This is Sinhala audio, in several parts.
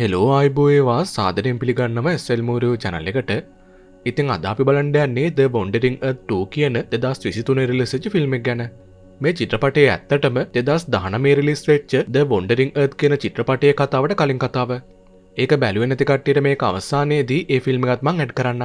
හෙලෝ අයිබෝයවා සාදරෙන් පිළිගන්නම සෙල්මූරු චනල් එකට ඉතින් අදාපි බලන්ඩයන්නේ ද බොන්ඩරිං ටූ කියන දෙදස් විසිතුන රිලිසිචි ෆිල්ම්ක් ගැන මේ චිත්‍රපටේ ඇත්තටම දෙදස් දානමේ රිලිස් වෙච්ච ද බොන්ඩරිං ඒත් කියන චිත්‍රපටය කතාවට කලින් කතාව ඒක බැලුව නැතිකට්ටියට මේ අවසානයේදී ඒ ෆිල්ම් ගත්මං ඇඩ් කරන්න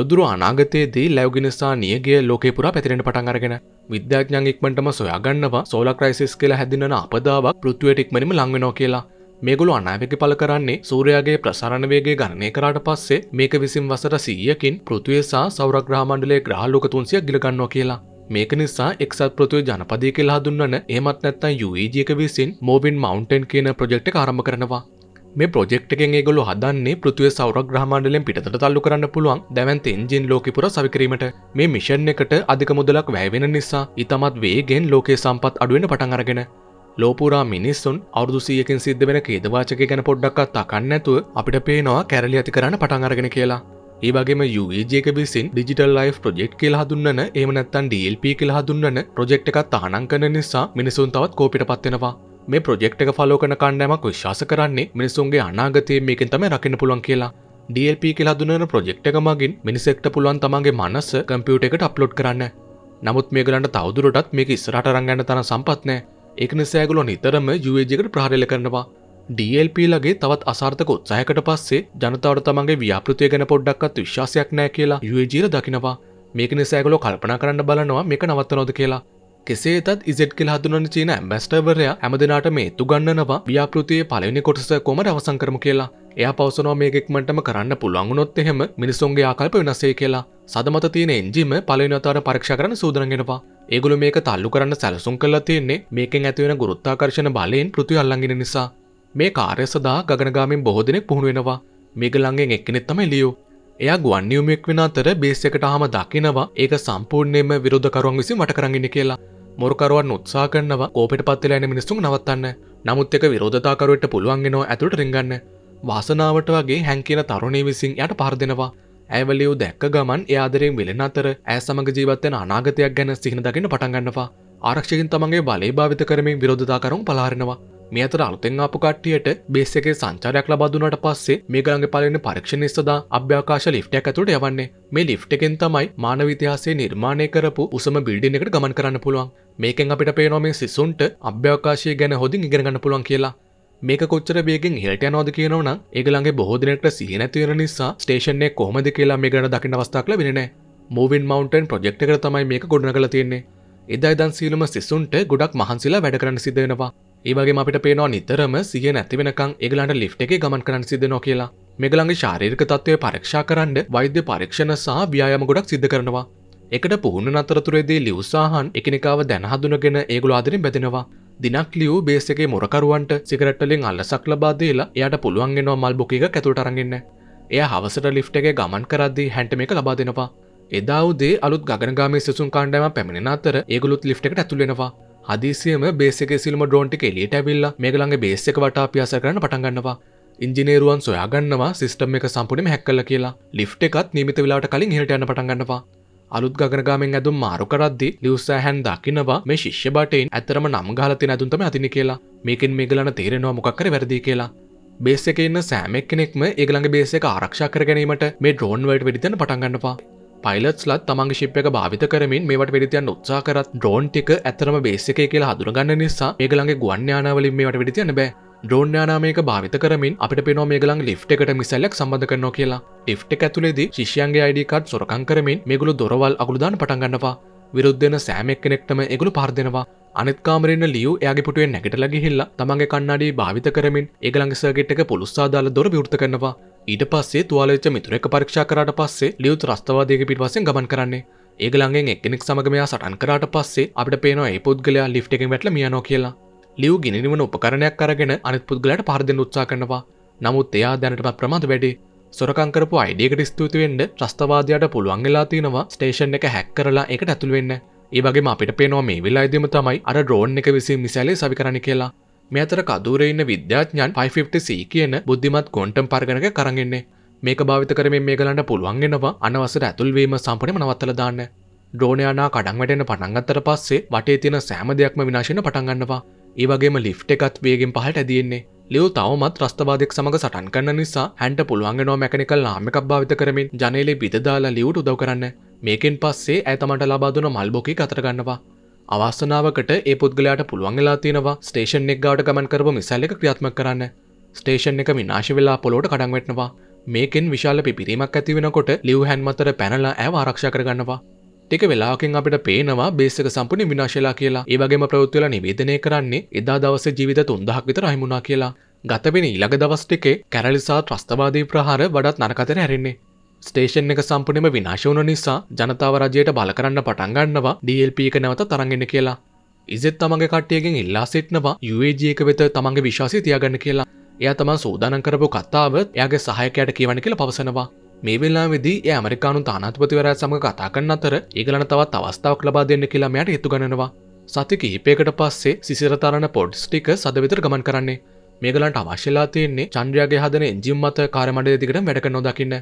නොදුරු අනාගතයේදී ලැව්ගිනිස්සා නියගේ ලෝකේ පුරා පැතිරෙන පටන් අරගෙන විද්‍යාඥන් ඉක්මටම සොයාගන්නවා සෝලා ක්‍රයිසිස් කියලා හැදින්නන අපදාවක් පෘත්තුවයට ඉක්මනිම ලංවෙනෝ කියලා මේගොලු අනාවක පල කරන්නේ සූරයාගේ ප්‍රසාරණවේගේ ගණනය කරාට පස්සේ මේක විසින් වසර සීයකින් පෘතියසා සෞරග්‍රහමණඩලේ ග්‍රහලෝක තුන්සිය ගිලගන්නවා කියලා. මේක නිසා එක්සත් ප්‍රතිය ජනපදය කියලා දුන්නන ඒමත් නැත්තන් යුජයක විසින් මෝබින් මවන්ටන් කියන ප්‍රජෙක්ට ආරම කරනවා. මේ ප්‍රජෙක්්කෙන් ගොලු හදන්නේ පෘතිය සෞරග්‍රහමණඩලෙන් පිට තල්ලු කරන්න පුළුවන් දැවන්ත එන්ජින් ලෝකපුර සවිකිරීමට මේ මිෂන් එකට අධික මුදලක් වැෑවෙන නිසා ඉතමත් වේගෙන් ලෝකේ සම්පත් අඩුවෙන පටන් අරගෙන ලෝපුරා මිනිස්සුන් අවුදු සියකින් සිද්ධ වෙන කේදවාචක ගැන පොඩ්ඩක්ත් අකන්නඇතුව අපිට පේනවා කැරලි ඇති කරන්න පටන් අරගෙන කියලා ඒවගේම යුජයක විසින් ඩිජිටල් ලයි් ප්‍රජෙක්් කියලා දුන්නන එමනත්තන් ඩල්ප කියලා දුන්නන ප්‍රජෙක්් එකත් අහනං කන නිසා මිනිසුන් තවත් කෝපිට පත්වෙනවා මේ ප්‍රජෙක්් එක ෆලෝ කන කණ්ඩෑමක් විශ්වාස කරන්නේ මිනිසුන්ගේ අනාගතය මේකින් තම රකින පුළන් කියලා ඩල්ප කියලා දුන්නන ප්‍රජෙක්් එක මගින් මිනිසෙක්ට පුළුවන් තමන්ගේ මනස කම්පියුට එකට අප්ලෝඩ් කරන්න නමුත් මේගලන්ට තවදුරටත් මේක ඉස්රට රංගන්න තන සම්පත්නෑ ඒකන සෑගුලො නිතරම යුජකට ප්‍රහරල කරනවා DLP ලගේ තවත් අසාර්ථක උත්සාහකට පස්සේ ජනතාවට තමන්ගේ ව්‍යාපෘතිය ගැන පොඩ්ඩක්වත් විශ්වාසයක් නෑ කියලා යුජීර දකිනවා මේක නිසෑගලො කල්පනා කරන්න බලනවා මේක නවත්තනොද කියලා කෙසේතත් ඉසෙට් කෙල් හදුනන චීන මැස්ටර්වරයා ඇමදනාට මේ තුගන්නනවා ව්‍යාපෘතිය පලවෙනි කොටස කොමට අවසං කරම කියලා එයා පවසනෝ මේකෙක්මටම කරන්න පුළුවන්ගුණොත් එහෙම මිනිසුන්ගේ ආකල්ප වෙනසේ කියලා සදමත තියෙන එන්ජිම පලවිනතාවට පරක්ෂ කරන සූදරගෙනවා ඒගුල මේක තල්ලු කරන්න සැලසුම් කල්ලා තියෙන්නේ මේකෙන් ඇතිවෙන ගුරුත්තාකර්ශණ බලයෙන් පෘති අල්ලගෙන නිසා මේ කාර්ය සදා ගගනගාමින් බොහෝ දෙනෙක් පුහුණු වෙනවා මේගලංගෙන් එක්කෙනෙත් තමයි ලියෝ එයා ගුවන්නියුමෙක් වෙන අතර බේස් එකට හාම දකිනවා ඒක සම්පූර්ණයෙන්ම විරුද්ධකරුවන් විසින් වට කරගෙන කියලා මොරකරුවන් උත්සා කරනවා කෝපට පත්වෙලාන මිනිස්සු නවත්තන්න නමුත් එක විරෝධතාකරුවට පුළුවන්ගෙනෝ ඇතුට රිගන්න වාසනාවට වගේ හැංකින තරුණේ විසින් යට පහරදෙනවා ඇවලියූ දැක්ක ගමන් එයාදරෙන් වෙලෙන අතර ඇ සමඟ ජීවත්වන අනාගතයක් ගැන සිහින දකින පටන්ගන්නවා ආරක්ෂකින් තමන්ගේ බලේ භාවිත කරමින් විරෝධතාකරුම් පලාරෙනවා මේ අතර අලුතෙන් ආපු කට්ටියට බේස් එකේ සංචාරයක් ලබා දුන්නාට පස්සේ මේ ගලඟ පළවෙනි පරීක්ෂණය සඳහා අභ්‍යවකාශ ලිෆ්ට් එකක් ඇතුළට යවන්නේ. මේ ලිෆ්ට් එකෙන් තමයි මානව ඉතිහාසයේ නිර්මාණය කරපු උසම බිල්ඩින් එකට ගමන් කරන්න පුළුවන්. මේකෙන් අපිට පේනවා මේ සිසුන්ට අභ්‍යවකාශය ගැන හොඳින් ඉගෙන ගන්න පුළුවන් කියලා. මේක කොච්චර වේගෙන් ඉහළට යනවද කියනවනම් ඒගොල්ලන්ගේ බොහෝ දිනකට සිහිය නැති වෙන නිසා ස්ටේෂන් එක කොහොමද කියලා මේ ගැන දකින්න අවස්ථාවක් ලැබෙන්නේ නැහැ. Moving Mountain ප්‍රොජෙක්ට් එකට තමයි මේක ගොඩනගලා තියෙන්නේ. එදා ඉඳන් සියලුම සිසුන්ට ගොඩක් මහන්සිලා වැඩ කරන්න සිද්ධ වෙනවා. ඒවගේ අපට පේනවා නිතරම සිය නැතිවෙනකං එගලන්ට ලිට් එක ගමන් කරන්න සිදනවා කියලා මෙගලන්ගේ ශාරීරික තත්ත්වය පරක්ෂා කරන්න වෛද්‍ය පරීක්ෂණ සහ ව්‍යායම ගොඩක් සිද්ධ කරනවා එකට පුහුණු අතරතුරේදී ලිවසාහන් එකනිකාව දැනහදුනගෙන ඒගුල අදරින් බැදෙනවා දිනක් ලියව බේසගේ මොරකරුවන්ට සිකරට්ටලින් අල්ලසක් ලබාදේලා එයට පුළුවන්ගෙනවා මල් බොකක ඇතුට අරගන්න එය හවසට ලිෆ්ට එක ගමන් කරද්දී හැටම එක ලබා දෙෙනවා එදාවදේ අලුත් ගගනගාම සිසුන් කාණ්ඩම පැමිණෙන අතර ඒගුලුත් ලිට් එකට ඇතුළෙනවා අදිසියම බේසක සිල්ම ඩෝන්ටික එලියට ඇවිල්ල මේකළඟ බේසක වටා පියාස කරන පටන්ගන්නවා ඉංජිනේරුවන් සොයාගන්නවා සිස්ටම් එක සම්පුනිම හැක්කල කියලා ලිෆ්ට එකත් නීමිත වෙලාට කලින් හිට යන පටන්ගන්නවා අලුත් ගගනගාමෙන් ඇදුම් මාරුකරද්දි ලියවසෑහැන් දකිනවා මේ ශිෂ්‍ය බටයින් ඇතරම නම් ගාලති ඇදුන්තම අතිනි කියලා මේකින් මේගලන තේරෙනවා මොකක්කර වැරදි කියලා බේසක ඉන්න සෑමෙක් කෙනෙක්ම ඒගළඟ බේසක ආරක්ෂා කර ගැනීමට මේ ඩ්‍රෝන් වලට වෙඩිතන පටන්ගන්නවා පයිලත්ස්ලත් තමන්ගේ ශිප්ක භාවිත කරමින් මේට පිරිතියන් උත්සා කරත් ඩෝන් ටික ඇතරම බේසික කියලා හදුරගන්න නිසා ඒගලගේ ගුවන්්‍යානාවලින් මේට පිරිතියන බෑ ්‍රෝණ්‍යානාමයක භාවිත කරමින් අපිට පෙනෝ මේගලන් ලිට් එකට මිසල්ලක් සබඳ කරනවා කියලා ලිට් එක ඇතුලේදී ශිෂයන්ගේ අයිඩිකට් සොරකං කරමින් මේගුළු දොරවල් අගුළුදාන පටන්ගන්නවා විරුද්ධෙන සෑමෙක් කෙනෙක්ටම එගුළු පාර්දෙනවා අනිත්කාමරන්න ලියව යාගේ පුටුවෙන් නැගටලගිහිල්ලා තමන්ගේ කන්නාඩී භාවිත කරමින් ඒගලංගසගේට එක පුළස්සාදාල දොර විෘත කරනවා ඊට පස්සේ තුවාලච්ච මිතුරෙක් පරීක්ෂා කරට පස්සේ ලියුත් රස්තවාදයක පිටවසෙන් ගමන් කරන්නේ ඒගලන්ගෙන් එක්කෙනෙක් සමගමයා සටන් කරට පස්සේ අපට පේනවා ඒ පුද්ගලයා ලිට් එකෙන් වැටල මියනෝ කියලා ලියව් ගිනිනිවන උපකරණයක් කරගෙන අනිත් පුද්ගලට පහරදෙන් උත්සා කරනවා නමුත් එයා දැනටම ප්‍රමාද වැඩේ සොරකංකරපු අයිඩියකට ස්තුතිවෙන්ඩ ්‍රස්තවාදයට පුළුවන් වෙලා තියෙනවා ස්ටේෂන් එක හැක් කරලා එකට ඇතුළුවෙන්න ඒවගේ අපිට පේනවා මේ වෙලා අදම තමයි අර ඩෝන් එක විසි මිසැලේ සවිකරණ කියලා මේ අතර කදූරේ ඉන්න විද්‍යාඥයන් 550C කියන බුද්ධිමත් ක්වොන්ටම් පරගණක කරගෙන්නේ. මේක භාවිත කරමින් මේගලන්ට පුළුවන් වෙනවා අනවසර ඇතුල්වීම සම්පූර්ණයෙන්ම නවත්තලා දාන්න. ඩ්‍රෝනයානා කඩන් වැටෙන පටන් ගත්තට පස්සේ වටේ තියෙන සෑම දෙයක්ම විනාශ වෙන පටන් ගන්නවා. ඒ වගේම ලිෆ්ට් එකත් වේගෙන් පහළට ඇදෙන්නේ. ලියව තවමත් රස්තවාදෙක් සමඟ සටන් කරන්න නිසා හැන්ට පුළුවන්ගෙනෝ මැකනිකල් නාමකක් භාවිත කරමින් ජනලේ බිදදාලා ලියවුට උදව කරන්න මේකෙන් පස්සේ ඇතමට ලබාදුන මල්බොකි කතරගන්නවා අවාස්ථනාවකට ඒ පුද්ගලයාට පුළුවන් වෙලා තියෙනවා ස්ටේෂන් එක් ගාවට ගමන් කරපු මිසයිල් එක ක්‍රියාත්මක කරන්න. ස්ටේෂන් එක විනාශ වෙලා පොළොවට කඩන් වැටෙනවා. මේකෙන් විශාල පිපිරීමක් ඇති වෙනකොට ලිව්හැන් මතර පැනලා ඇව ආරක්ෂා කරගන්නවා. ටික වෙලාකින් අපිට පේනවා බේසක සම්පූර්ණ විනාශලා කියලා. ඒ වගේම ප්‍රවෘත්තිවල නිවේදනය කරන්නේ එදා දවසේ ජීවිත 3000ක් විතර අහිමුණා කියලා. ගතවෙන ඊළඟ දවස් ටිකේ කැරලිසා ත්‍රස්තවාදී ප්‍රහාර වඩාත් නරකතර හැරෙන්නේ. ස්ටේෂන් එක සම්පූර්ණයෙන්ම විනාශ වුණ නිසා ජනතාව රජයට බල කරන්න පටන් ගන්නවා DLP එක නැවත තරඟෙන්න කියලා. ඉසෙත් තමන්ගේ කට්ටියගෙන් ඉල්ලා සිටනවා UAG එක වෙත තමන්ගේ විශ්වාසය තියාගන්න කියලා. එයා තමන් සූදානම් කරපු කතාව එයාගේ සහායකයාට කියවන්න කියලා පවසනවා. මේ වෙලාවේදී එයා ඇමරිකානු තානාධිපතිවරයා සමග කතා කරන අතර ඒගලන තවත් අවස්ථාවක් ලබා දෙන්න කියලා මෙයාට හිතු ගණනවා. සති කිහිපයකට පස්සේ සිසිරතරණ පොඩ්ස් ටික සදවිතර ගමන් කරන්නේ මේගලන්ට අවශ්‍යලා තියෙන්නේ චන්ද්‍රයාගේ හදන එන්ජිම් මත කාරමඩ දිකට වැඩක නොදකින්න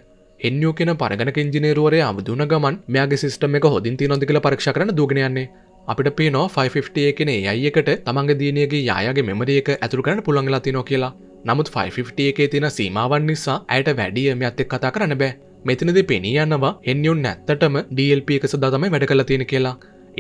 එන්ෝ කියෙන පරගන ඉජිනේරුවරය අමුදුන ගමන් මෙයාගේ සිස්ටම එක හොදින් තිනොදිකල පරක්ෂ කරන දුගනයන්නේ අපිට පේනෝ 550 එකන අයකට තමන්ග දීනයගේ යාගේ මෙමරියක ඇතුර කරන පුළන්ගලා තිනෝ කියලා නමුත් 550 එකේ තින සීමාවන් නිසා ඇයට වැඩියම ඇත්තෙක් e කතා කරන්න බෑ මෙතිනද පෙනී යන්නවා එන්ියුන් නැත්තටම ඩල්ප එක සදාතම වැඩ කල තියෙන කියලා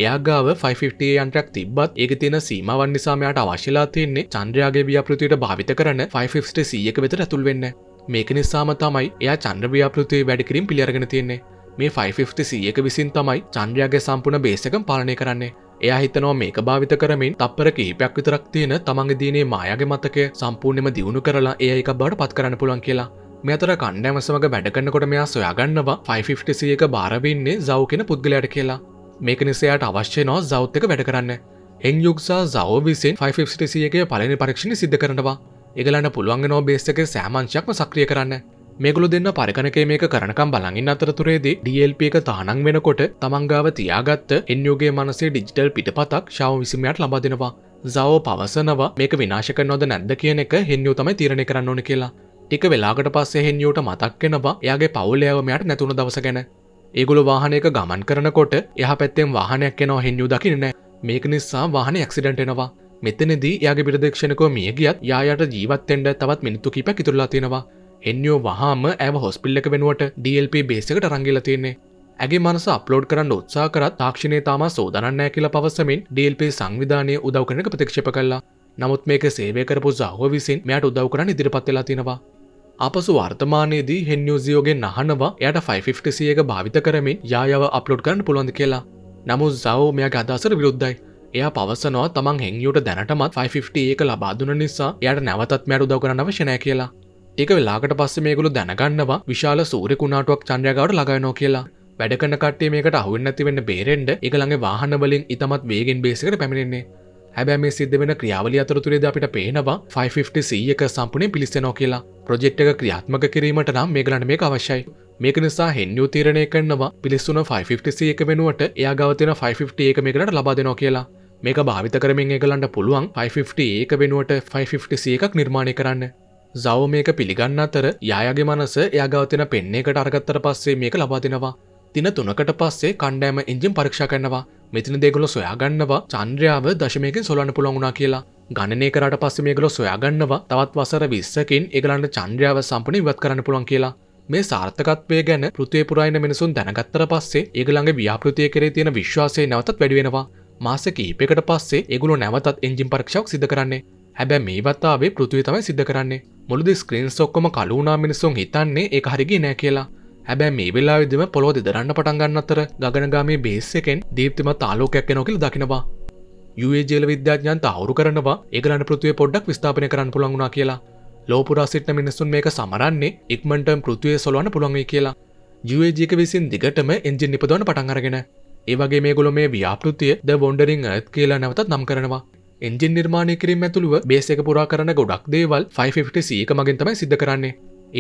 එයාගාව 550 යන්ට්‍රක් තිබත් ඒක තියෙන සීමවන් නිසාමයට අවශ්‍යලා තියන්නේ චන්ද්‍රයාගේ ව්‍යාපෘතියට භාවිත කරන 550 සීයක වෙත ඇතුල් වෙන්න මේක නිසාම තමයි එයා චන්ද්‍රව්‍යාපෘතිය වැඩකිරින් පිළියරගෙන තියෙන්නේ මේ 550 එක විසින් තමයි චන්ද්‍රයාගේ සම්පූර්ණ බේසකම් පාලනය කරන්නේ එයා හිතනවා මේක භාවිත කරමින් තප්පර කිහිපයක් විතරක් තියෙන තමන්ගේ දිනේ මායාගේ මතකය සම්පූර්ණයෙන්ම දියුණු කරලා එය එක බවට පත් කරන්න පුළුවන් කියලා. මේ අතර කණ්ඩෑම සමග වැඩ කරනකොට මෙයා සොයාගන්නවා 550 එක බාර වෙන්නේ සව් කියන පුද්ගලයාට කියලා. මේක නිසා එයාට අවශ්‍ය වෙනවා සවුත් එක වැඩ කරන්න. හෙන් යුක්සා සව් විසින් 550 එකේ පළවෙනි පරීක්ෂණය සිද්ධ කරනවා. එකලන්න පුළුවන් නෝ බේස්ක සෑමංශයක්ම සක්‍රිය කරන්න මේගුලු දෙන්න පරිකනක මේක කරනකම් බලඟින් අතරතුරේදී ඩල්ප එක තහනම් වෙනකොට තමංගාව තියාගත්ත එන්යෝගේ මනසේ ඩිජිටල් පිටපතක් ශාව විසිමයට ලබා දෙෙනවා සවෝ පවසනවා මේක විනාශක නොද නැද්ද කියන එක හෙන්යෝ තමයි තීරණය කරන්න ඕන කියලා ටික වෙලාගට පස්සේ හෙන්යෝට මතක්කෙනවා එයාගේ පවුලෑවමයට නැතුුණ දවස ගැන ඒගුල වාහනයක ගමන් කරනකොට එහ පැත්තෙන් වාහනයක් එනවා හෙන්යෝ දකින්න මේක නිසා වාහන ඇක්සිඩටෙනවා මෙතනදී යාගේ පිරදක්ෂණකෝ මිය ගියත් යායට ජීවත්තෙන්ට තවත් මිනිත්තු කිප කිතුරලා තියෙනවා එන්යෝ වහාම ඇව හොස්පිල්ලක වෙනුවට DLP බේසකට රංගිල තියෙන්නේ ඇගේ මනස අප්ලෝඩ් කරන්න උත්සා කරත් තාක්ෂණය තාම සෝදනන්නෑ කියලා පවසමින් DLP සංවිධානය උදව් කරන ප්‍රතික්ෂප කල්ලා නමුත් මේක සේවය කරපු සහුව විසින් මෙයට උදව් කරන්න ඉදිරිපත් වෙලා තියෙනවා අපසු වර්තමානයේදී හෙන්ියෝසිියෝගේ නහනවා යට 550 සියක භාවිත කරමින් යායව අප්ලෝඩ් කරන්න පුළුවන්ද කියලා නමුත් සවෝ මෙයා ගදාසර විරුද්ධයි එය පවසනවා තමන් හෙංියට දැනටමත් 550 එක ලබාදුන නිසා යට නැවතත් මැඩු දව කරන අවශ්‍යනය කියලා ඒක වෙලාකට පස්ස මේගුළු දැනගන්නවා විශාල සූරය කුණාටුවක් චන්ද්‍රගවට ලගයනෝ කියලා වැඩකන කටේ මේකට අහුන්නැතිවෙන්න බේරෙන්ඩ එකළඟ වාහනවලින් ඉතමත් වේගෙන් බේසිකට පැමිණෙන්නේ හැබැ මේ සිද්ධ වෙන ක්‍රියාවලි අතරතුරේද අපිට පේනවා 550 සීයක සම්පනේ පිලිස්සෙනෝ කියලා ප්‍රජෙට් එක ක්‍රියාත්මක කිරීමට නම් මේගලන මේ අවශ්‍යයි මේක නිසා හෙන්යු තීරණය කරනවා පිලිස්සුන 550 එක වෙනුවට එයා ගවතින 550 එක මේකට ලබා දෙනවා කියලා මේක භාවිත කරමින් ඒගලන්ට පුළුවන් 550 ඒක වෙනුවට 550 එකක් නිර්මාණය කරන්න. සව මේක පිළිගන්න අතර යායගේ මනස එයාගවතින පෙන්නේකට අරගත්තර පස්සේ මේක ලබාතිනවා. තින තුනකට පස්සේ කණ්ඩෑම ඉංජිම් පරක්ෂ කරනවා මෙතින දෙගොල සොයාගන්නවා චන්ද්‍රයාව දශමයකින් සොලන්න පුළොගුණා කියලා ගණනය කරට පස්සේ මේගොල සොයාගන්නවා තවත් වසර විස්සකින් ඒගලන්ට චන්ද්‍රයාව සම්පනි ඉවත් කරන්න පුළන් කියලා මේ සාර්ථකත්වය ගැන පෘතිය පුරයින මිනිසුන් දැනගත්තර පස්සේ ඒගළඟ ව්‍යාපෘතිය කරේ තියෙන විශ්වාසය නැවතත් වැඩුවෙනවා මාස කීපකට පස්සේ ඒගුලු නැවතත් එංජිම් පරක්ෂක් සිද කරන්නේ හැබැ මේ වතාවේ පෘතිය තමයි සිද්ධ කරන්නේ මුළුද ස්ක්‍රීන් සොක්කම කලුුණනා මිනිසුන් හිතන්නේ ඒ හරිගේ නෑ කියලා හැබැ මේ වෙලා විදිම පොලෝ දෙදරන්න පටන්ගන්න අතර ගගනගාමේ බේස් එකෙන් දීප්තිම තාලෝකයක් නොකල් දකිනවා. ජල විද්‍යාඥන්ත අවුරු කරනවා ඒගලන්න පෘතිය පොඩ්ඩක් විස්ථාපනය කරන්න පුළන්ගුණා කියලා ලෝපුරාසිට්න මිනිසුන් මේක සමරන්නේ ඉක්මටම් පෘතිය සොලවන්න පුළුවන්ගේ කියලා ජජක විසින් දිගටම එන්ජි නිපදවන පටන්ගරගෙන ඒවගේ මේගොල මේ ව්‍යාපෘතිය ද බොන්ඩරිං ඇත් කියලා නැවතත් නම් කරනවා එන්ජින් නිර්මාණය කිරීම ඇතුළුව බේසක පුරා කරන ගොඩක් දේවල් 550 එක මගින් තමයි සිද්ධ කරන්නේ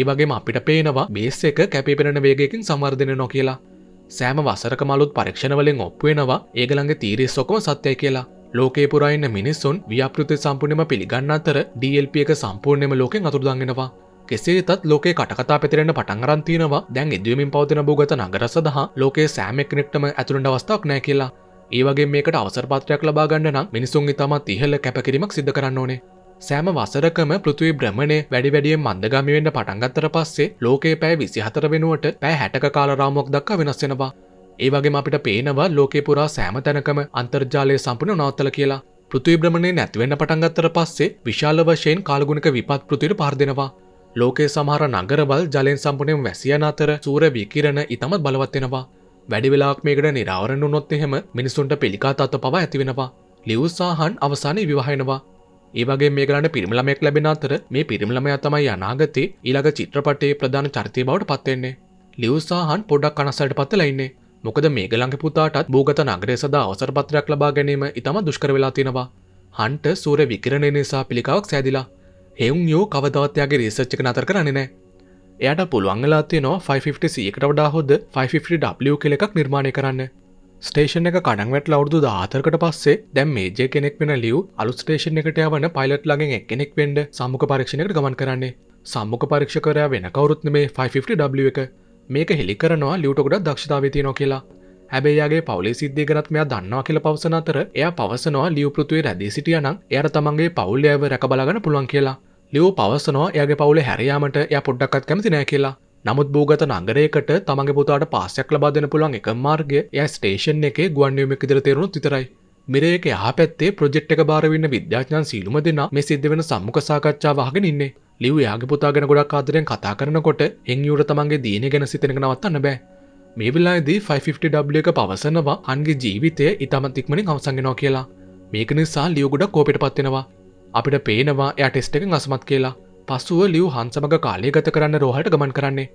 ඒවගේම අපිට පේනවා බේස එක කැපිපෙන වේගකින් සමර්ධනය නො කියලා සෑම වසරක මලුත් පරක්ෂණවලින් ඔප්වෙනවා ඒගළඟ තීරෙස් සොකම සත්‍යය කියලා ලෝකේ පුරායින්න මිනිස්සුන් ව්‍යාපෘති සම්පූර්ණයම පිළිගන්න අතර DLP එක සම්පූර්ණයම ලෝකෙන් අතුරුදන්ගෙනවා. කෙසේතත් ලෝකේ කටකතා පෙතරෙන පටන් අරන්තිනවා දැන් ඉදවමින් පවතින භූගත නගර සඳහා ලෝකේ සෑමෙක්නෙක්ටම ඇතුළට අවස්ථාවක් නෑ කියලා. ඒවගේ මේකට අවසරපත්‍රයක් ලබාගන්න නම් මිනිසුන් ඉතාමත් ඉහල කැපකිරීමක් සිද්ධ කරන්න ඕනේ. සෑම වසරකම පෘතුවයි බ්‍රමණය වැඩි වැඩියෙන් මන්දගමිවෙන්න පටන්ගත්තර පස්සේ ලෝකේ පෑ විසිහතර වෙනුවට පෑ හැටක කාලරාමොක් දක්ක වෙනස්සෙනවා ඒවගේම අපිට පේනවා ලෝකේ පුරා සෑම තැනකම අන්තර්ජාලය සම්පූර්ණ නවත්තල කියලා පෘථිවි භ්‍රමණය නැතිවෙන්න පටන් ගත්තට පස්සේ විශාල වශයෙන් කාලගුණික විපත් පෘථිවියට පාර දෙනවා ලෝකේ සමහර නගරවල් ජලයෙන් සම්පනයෙන් වැසියන අතර සූර විකිරණ ඉතමත් බලවත්වෙනවා. වැඩිවෙලාක් මේකට නිරාවරණ නොත් එහෙම මිනිසුන්ට පිළිකාත අත පවා ඇතිවෙනවා. ලිවස්සාහන් අවසානය විවාහෙනවා. ඒවගේ මේගලන්න පිරිමලමෙක් ලැබෙන අතර මේ පිරිමලම තමයි අනාගතේ ඊළඟ චිත්‍රපටේ ප්‍රධාන චරිතය බවට පත්වෙන්නේ. ලිවස්සාහන් පොඩක් අනසට පත්තලයින්නේ මොකද මේ ගලංග පුතාටත් භූගත නගරය සඳහා අවසරපත්‍රයක් ලබා ගැනීම ඉතාම දුෂ්කර වෙලා තියෙනවා. හන්ට සූර විකිරණය නිසා පිළිකාවක් සෑදිලා. හෙවුන් යෝ කවදවත්යාගේ රිසර්ච් එක නතර කරන්නේ නැහැ. එයට පුළුවන්ගලා තියෙනවා 550 එකට වඩා හොද 550W කෙල එකක් නිර්මාණය කරන්න. ස්ටේෂන් එක කඩංවැට අවුදු දාතරකට පස්සේ දැම් මේජය කෙනෙක් වෙන ලියව් අලු ස්ටේෂන් එකට යවන පයිලට් ලඟෙන් එක් කෙනෙක් වෙන්ඩ සම්මුක පරීක්ෂණයට ගමන් කරන්නේ සම්මුක පරීක්ෂකරයා වෙන කවරුත්න මේ 550W එක මේක හෙළි කරනවා ලියුටකොඩ දක්ෂතාවතියනො කියලා හැබැයියාගේ පවලි සිද්ධිය ගැත් මෙයා දන්නවා කියල පවසන අතර එය පවසනවා ලියවපෘතුවේ රැදී සිටිය නම් එයට තමන්ගේ පවුල්ලයව රැකබලගන්න පුළුවන් කියලා ලියෝ පවසනවා එයගේ පවුල හැරයාමට එය පොඩ්ඩක්ත් කැමති නෑ කියලා නමුත් භූගත නගරයකට තමගේ පුතාට පාසයක් ලබාදන පුළුවන් එක මාර්ගය ය ස්ටේෂන් එක ගුවන්ියමක් ඉදිර තේරුණු විතරයි මිරේක යහ පැත්තේ ප්‍රජෙට් එක භාරවින්න විද්‍යාඥන් සීලුම දෙනා මේ සිද්ධ වෙන සම්මුඛ සාකච්ඡාව අහගෙන ඉන්නේ ලිව යාගේ පුතාගෙන ගොඩක් ආදරයෙන් කතා කරනකොට එං යුර තමන්ගේ දීන ගැන සිතෙන නවත්තන්න බෑ මේ වෙලාදී 550 එක පවසනවා අන්ගේ ජීවිතය ඉතාමත්තික්මනින් අවසංගෙනවා කියලා මේක නිසා ලියව ගොඩක් කෝපට පත්වෙනවා අපිට පේනවා එයා ටෙස්ට එකෙන් අසමත් කියලා පසුව ලියව් හන්සමග කාලය ගත කරන්න රෝහට ගමන් කරන්නේ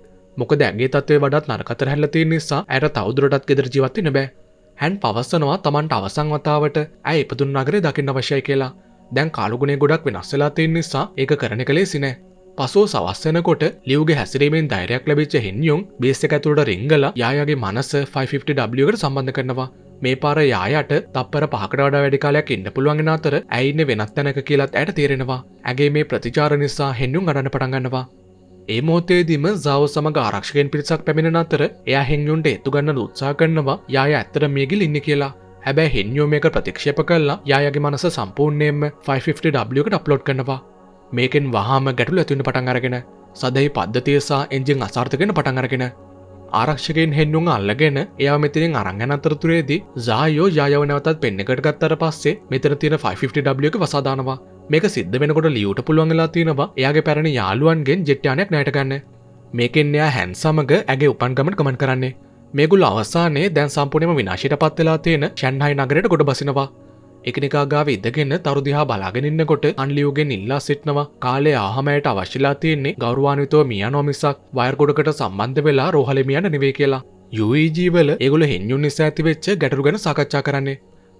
මොක දැගේ තත්වේ වඩත් නරකතර හැල්ලතිය නිසා ඇයට තවදුරටත් ගෙදර ජීවත්වෙන බෑ හැන් පවස්සනවා තමන්ට අවසංවතාවට ඇය එපතුන් නගරේ දකින්න වශය කියලා දැන් කාලුගුණේ ගොඩක් වෙනස් වෙලා තියෙන නිසා ඒක කරන කලේ සිනෑ පසෝ සවස්සනකොට ලියවගේ හැසිරීමෙන් ධෛරයක් ලැබිච්ච හෙන්යුම් බේස ඇතුළට රිංගල යාගේ මනස 550ට සම්බන්ධ කරනවා මේ පාර යායට තප්පර පහකටඩ වැඩිකාලයක් ඉන්න පුළුවන්ගෙන අතර ඇයින්න වෙනත් තැනක කියලත් ඇයට තේරෙනවා ඇගේ මේ ප්‍රතිචාර නිසා හෙන්නුම් ගඩන පටගන්නවා. ඒ මෝතේදීම සව සමග ආරක්ෂකෙන් පිරිසක් පැමිණෙන අතර එය හෙන්යුන්ට එත්තුගන්න උත්සා කරනවා යාය ඇත්තර මේගිල් ඉන්න කියලා හැබැ හෙන්ියෝම එක ප්‍රතික්ෂප කරලා යායගේ මනස සම්පූර්ණයෙන්ම 550ට අප්ලෝඩ් කරනවා මේකෙන් වහාම ගැටුල ඇතිවන පටන් අරගෙන සදහි පද්ධතියසා එන්ජින් අසාර්ථකෙන පටන් අරගෙන ආරක්ෂකෙන් හෙන්නුම් අල්ලගෙන එයා මෙතිරින් අරංගන අතරතුරේදී සායෝ ජයවනවතත් පෙන්න්නකට ගත්තර පස්සේ මෙතර තියෙන 550W වසාදානවා මේක සිද්ධ වෙනකොට ලියට පුළුවන්ගලා තියෙනවා එයාගේ පැරණ යාලුවන්ගෙන් ජෙට්්‍යානයක් නෑටගන්න මේකෙන් එයා හැන් සමඟ ඇගේ උපන්ගමට කමන් කරන්නේ මේගුල් අවසානයේ දැන් සම්පුනම විනාශයට පත්වෙලා තියෙන ෂැන්හයි නගරයට ගොඩ බසිනවා එකනිකාගාව ඉදගෙන තරුදිහා බලාගෙනන්නකොට අන්ලියෝගෙන් ඉල්ලා සිටනවා කාලේ ආහමයට අවශ්‍යලා තියෙන්නේ ගෞරවානිතව මියනෝමිසක් වයර්ගොඩකට සම්බන්ධ වෙලා රෝහලමියන නෙවේ කියලා. යුජීවල එගුල හෙන්යුන් නිසා ඇතිවෙච්ච ගැටරු ගැන සාකච්ඡා කරන්නේ.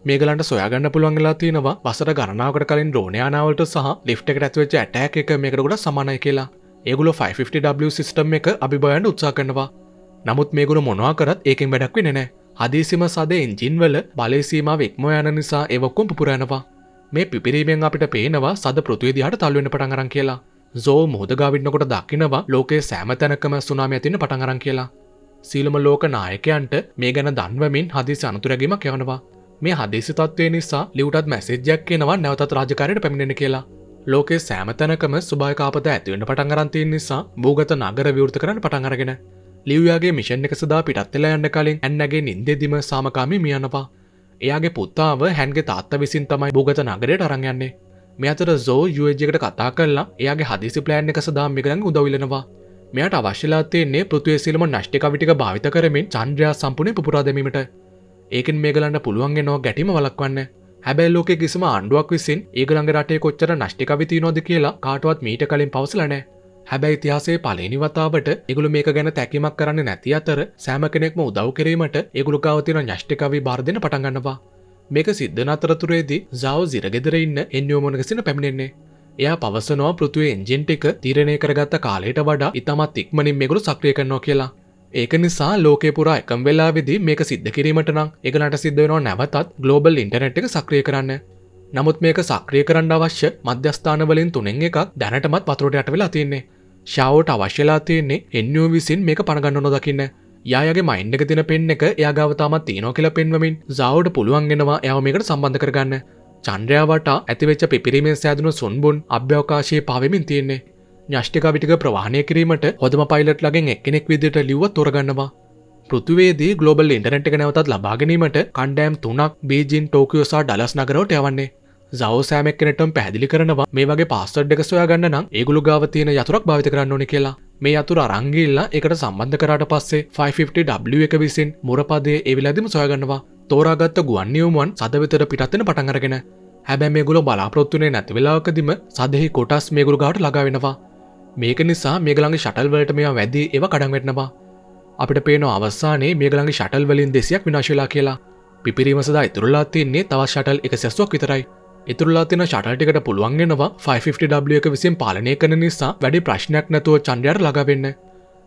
මේගලන්ට සොයාගන්න පුළුවන්ගලා තියෙනවා වසර ගණනාවට කලින් ඩෝනයානාවලට සහ ලිෆ්ට එක ඇත්වෙච්ච ඇටෑක එක මේකරකුට සමානයි කියලා. ඒගුල 550W සිිස්ටම් එක අභිබයන්ට උත්සා කරනවා නමුත් මේගුල මොනවා කරත් ඒකෙන් වැඩක් වෙන නෑ හදීසිම සද එන්ජින්වල බලේසීමාව එක්ම යන නිසා එවක්කොම් පුරනවා මේ පිපිරීමෙන් අපිට පේනවා සද පෘතිවිදිහට තල්වෙන පටන්ගරන් කියලා සෝ මුහදගාවින්නකොට දක්කිනවා ලෝකේ සෑමතැනකම සුනාම ඇතින පටන්ගරන් කියලා සීලම ලෝක නායකයන්ට මේ ගැන දන්වමින් හදිසි අනතුරැගීමක් යවනවා මේ හදිසි තත්වය නිසා ලිවටත් මැසේජ්ජක් කියෙනවා නැවතත් රාජකාරයට පැමිණෙන කියලා ලෝකේ සෑමතැනකම සුභාකාපත ඇතිවෙන පටන්ගරන්තයෙන් නිසා භූගත නගර විවෘත කරන පටන්ගරගෙන ලිවයාගේ මිෂන් එක සදා පිටත්වෙලා යන්න කලින් ඇන්නගේ නින්දෙදිම සාමකාමි මියනවා එයාගේ පුත්තාව හැන්ගේ තාත්ත විසින් තමයි බෝගත නගරයට අරංයන්නේ මේ අතර සෝ යුජකට කතා කරලා එයාගේ හදිසි ප්ලෑන් එක සදා මිගරන් උදවිලනවා මෙයට අවශ්‍යලාත්තයන්නේ පෘතුවේසිලම නෂ්ටිකවිටික භාවිත කරමින් චන්ද්‍රයා සම්පුුණේ පුරාදමීමට ඒකෙන් මේගලන්න පුළුවන්ගේ නෝ ගැටීම වලක්වන්න හැබැල් ලෝක කිසිම ආණ්ඩුවක් විසින් ඒගළඟ රටේ කොච්චර නෂ්ටිකවිති නොද කියලා කාටුවත් මීට කලින් පවසලනෑ හැබැයි ඉතිහාසේ පලනි වතාවට ඉගුල මේක ගැන තැකිමක් කරන්න නැති අතර සෑම කෙනෙක්ම උදව් කිරීමට ඉගුළු ගවතින ඥෂ්ටිකවි බාර්ධන පටගන්නවා. මේක සිද්ධන අතරතුරේදී සාව සිරගෙදර ඉන්න එන්ියෝමනගසින පැමිණෙන්නේ. එයා පවසනවා පෘතුවේ එන්ජෙන්ටික තීරණය කරගත්ත කාලයට වඩා ඉතාමත් ඉක්මනින් මෙගුළු සක්්‍රිය කරනවා කියලා. ඒක නිසා ලෝකේ පුරා එකම් වෙලා විදි මේක සිද්ධ කිරීමට නම් එකලට සිද්ධවෙනවා නැවතත් ගලෝබල් ඉන්ටනෙට් එක සක්‍රිය කරන්න නමුත් මේක සක්‍රිය කරන්න අවශ්‍ය මධ්‍යස්ථානවලින් තුනෙන් එකක් දැනටමත් වතුරට යට වෙලා තින්නේ ශාවට අවශ්‍යලා තියෙන්නේ එන්නෝ විසින් මේක පණගන්න නොදකින්න යාගේ මයින්ඩ එක තින පෙන් එක යාගාව තාමත් තියනෝ කියලා පෙන්වමින් සාවට පුළුවන්ගෙනවා එයාව මේකට සම්බන්ධ කරගන්න චන්ද්‍රයාවට ඇතිවෙච්ච පිපිරීමෙන් සෑදුන සුන්බුන් අභ්‍යවකාශයේ පාවමින් තියෙන්නේ ඥෂ්ටික විටික ප්‍රවාහණය කිරීමට හොදම පයිලට් ලගෙන් එක්කෙනෙක් විදිට ලිව තොරගන්නවා පෘතුවේදී ගලෝබල් ඉන්ටනට් එක නැවතත් ලබාගැනීමට කණ්ඩෑම් තුනක් බීජින් ටෝකියෝසා ඩලස් නගරවට යවන්නේ සවසෑමක්නටම පැදිලි කරනවා මේ වගේ පස්සඩ් එක සොයාගන්න නම් ඒගුළු ගාව තියෙන යතුරක් භාවිත කරන්න ඕන කියලා මේ අතුර අරංගිල්ලා එකට සම්බන්ධ කරට පස්සේ 550W එක විසින් මුරපදේ එවිලදිම සොයගන්නවා තෝරාගත්ත ගුවන්නියවුමන් සදවිතර පිටත්න පටන්ගරගෙන හැබැ මේගුල බලාපොත්තුනේ නැති වෙලාකදිම සදෙහි කොටස් මේගුරු ගාට ලගාවෙනවා මේක නිසා මේගලගේ ශටල්වලට මෙයා වැදී ඒව කඩන්වෙටනවා අපිට පේන අවස්සානේ මේගලගේ ශටල් වලින් දෙසියක් විනාශලා කියලා පිරිීම සදා ඉතුරලා තින්නේ තව ශටල් එක සැස්වක් විතරයි ඉතුරලා තින ශටල්ටිකට පුළුවන්ගෙනවා 550W එක විසින් පාලනය කන නිසා වැඩි ප්‍රශ්නයක් නැතුව චන්ඩයට ලඟවෙන්න.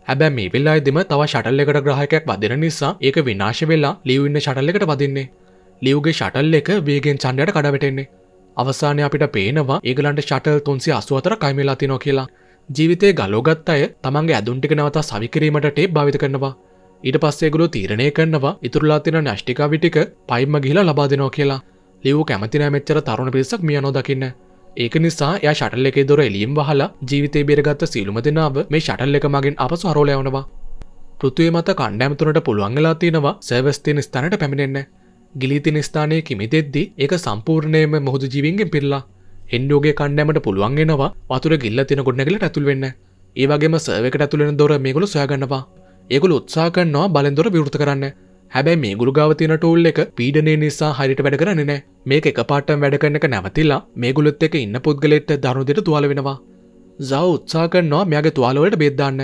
හැබැ මේ වෙල්ලා දෙම තව ශටල් එකට ග්‍රහකයක් වදින නිසා ඒක විනාශ වෙලා ලිවන්න ශටල් එකට වදින්නේ. ලියවගේ ශටල් එක වේගෙන් චන්ඩයට කඩවටෙන්නේ. අවසානය අපිට පේනවා ඒගලන්ට ශටල් තුන්සි අස්ුවතර කයිමලා තිනෝ කියලා. ජීවිතය ගලෝගත් අය තමන්ගේ ඇදුන්ටික නවතා සවිකිරීමට ටේ භාවිත කරනවා. ඊට පස්සේගුලු තීරණය කරනවා ඉතුරලා තින නැෂ්ටිකා විටික පයිම්ම ගිහිලා ලබාදනෝ කියලා ලියව කැමතින මෙච්චර තරුණ පිරිසක් මිය නොදකින්න ඒක නිසා ය ශටල්ල එකේ දොර එලියම් බහලා ජීවිතේ බේරගත්ත සියලුම දෙනාව මේ ශටල්ල එක මගින් අප සරෝල යවනවා පෘතුවේ මත කණ්ඩෑමතුනට පුළුවන්ගලා තියෙනවා සර්වස්තින ස්ථානට පැමිණෙන්න ගිලිතින ස්ථානය කිමිතෙද්දි ඒක සම්පූර්ණයම මුහුදු ජීවින්ගෙන් පිරලා හෙන්ඩෝගේ කණ්ඩෑමට පුළුවන්ගෙනවා වතුර ගිල්ල තින ගොඩනැගලට ඇතුල්වෙන්න ඒවගේම සර්වකට ඇතුළෙන දොර මේගොලු සොයගන්නවා ඒගොලු උත්සා කරනවා බලෙන් දොර විවෘත කරන්න හැබැයි මේ ගුළු ගාවතින ටූල් එක පීඩනය නිසා හරිට වැඩ කරන නෑ මේක එක පාටම් වැඩ කරනක නැවතිලා මේ ගුලුත් එක ඉන්න පුද්ගලෙට දරුණුදට තුවාල වෙනවා සව උත්සා කරනවා මෙයාගේ තුවාලවලට බෙද්දාන්න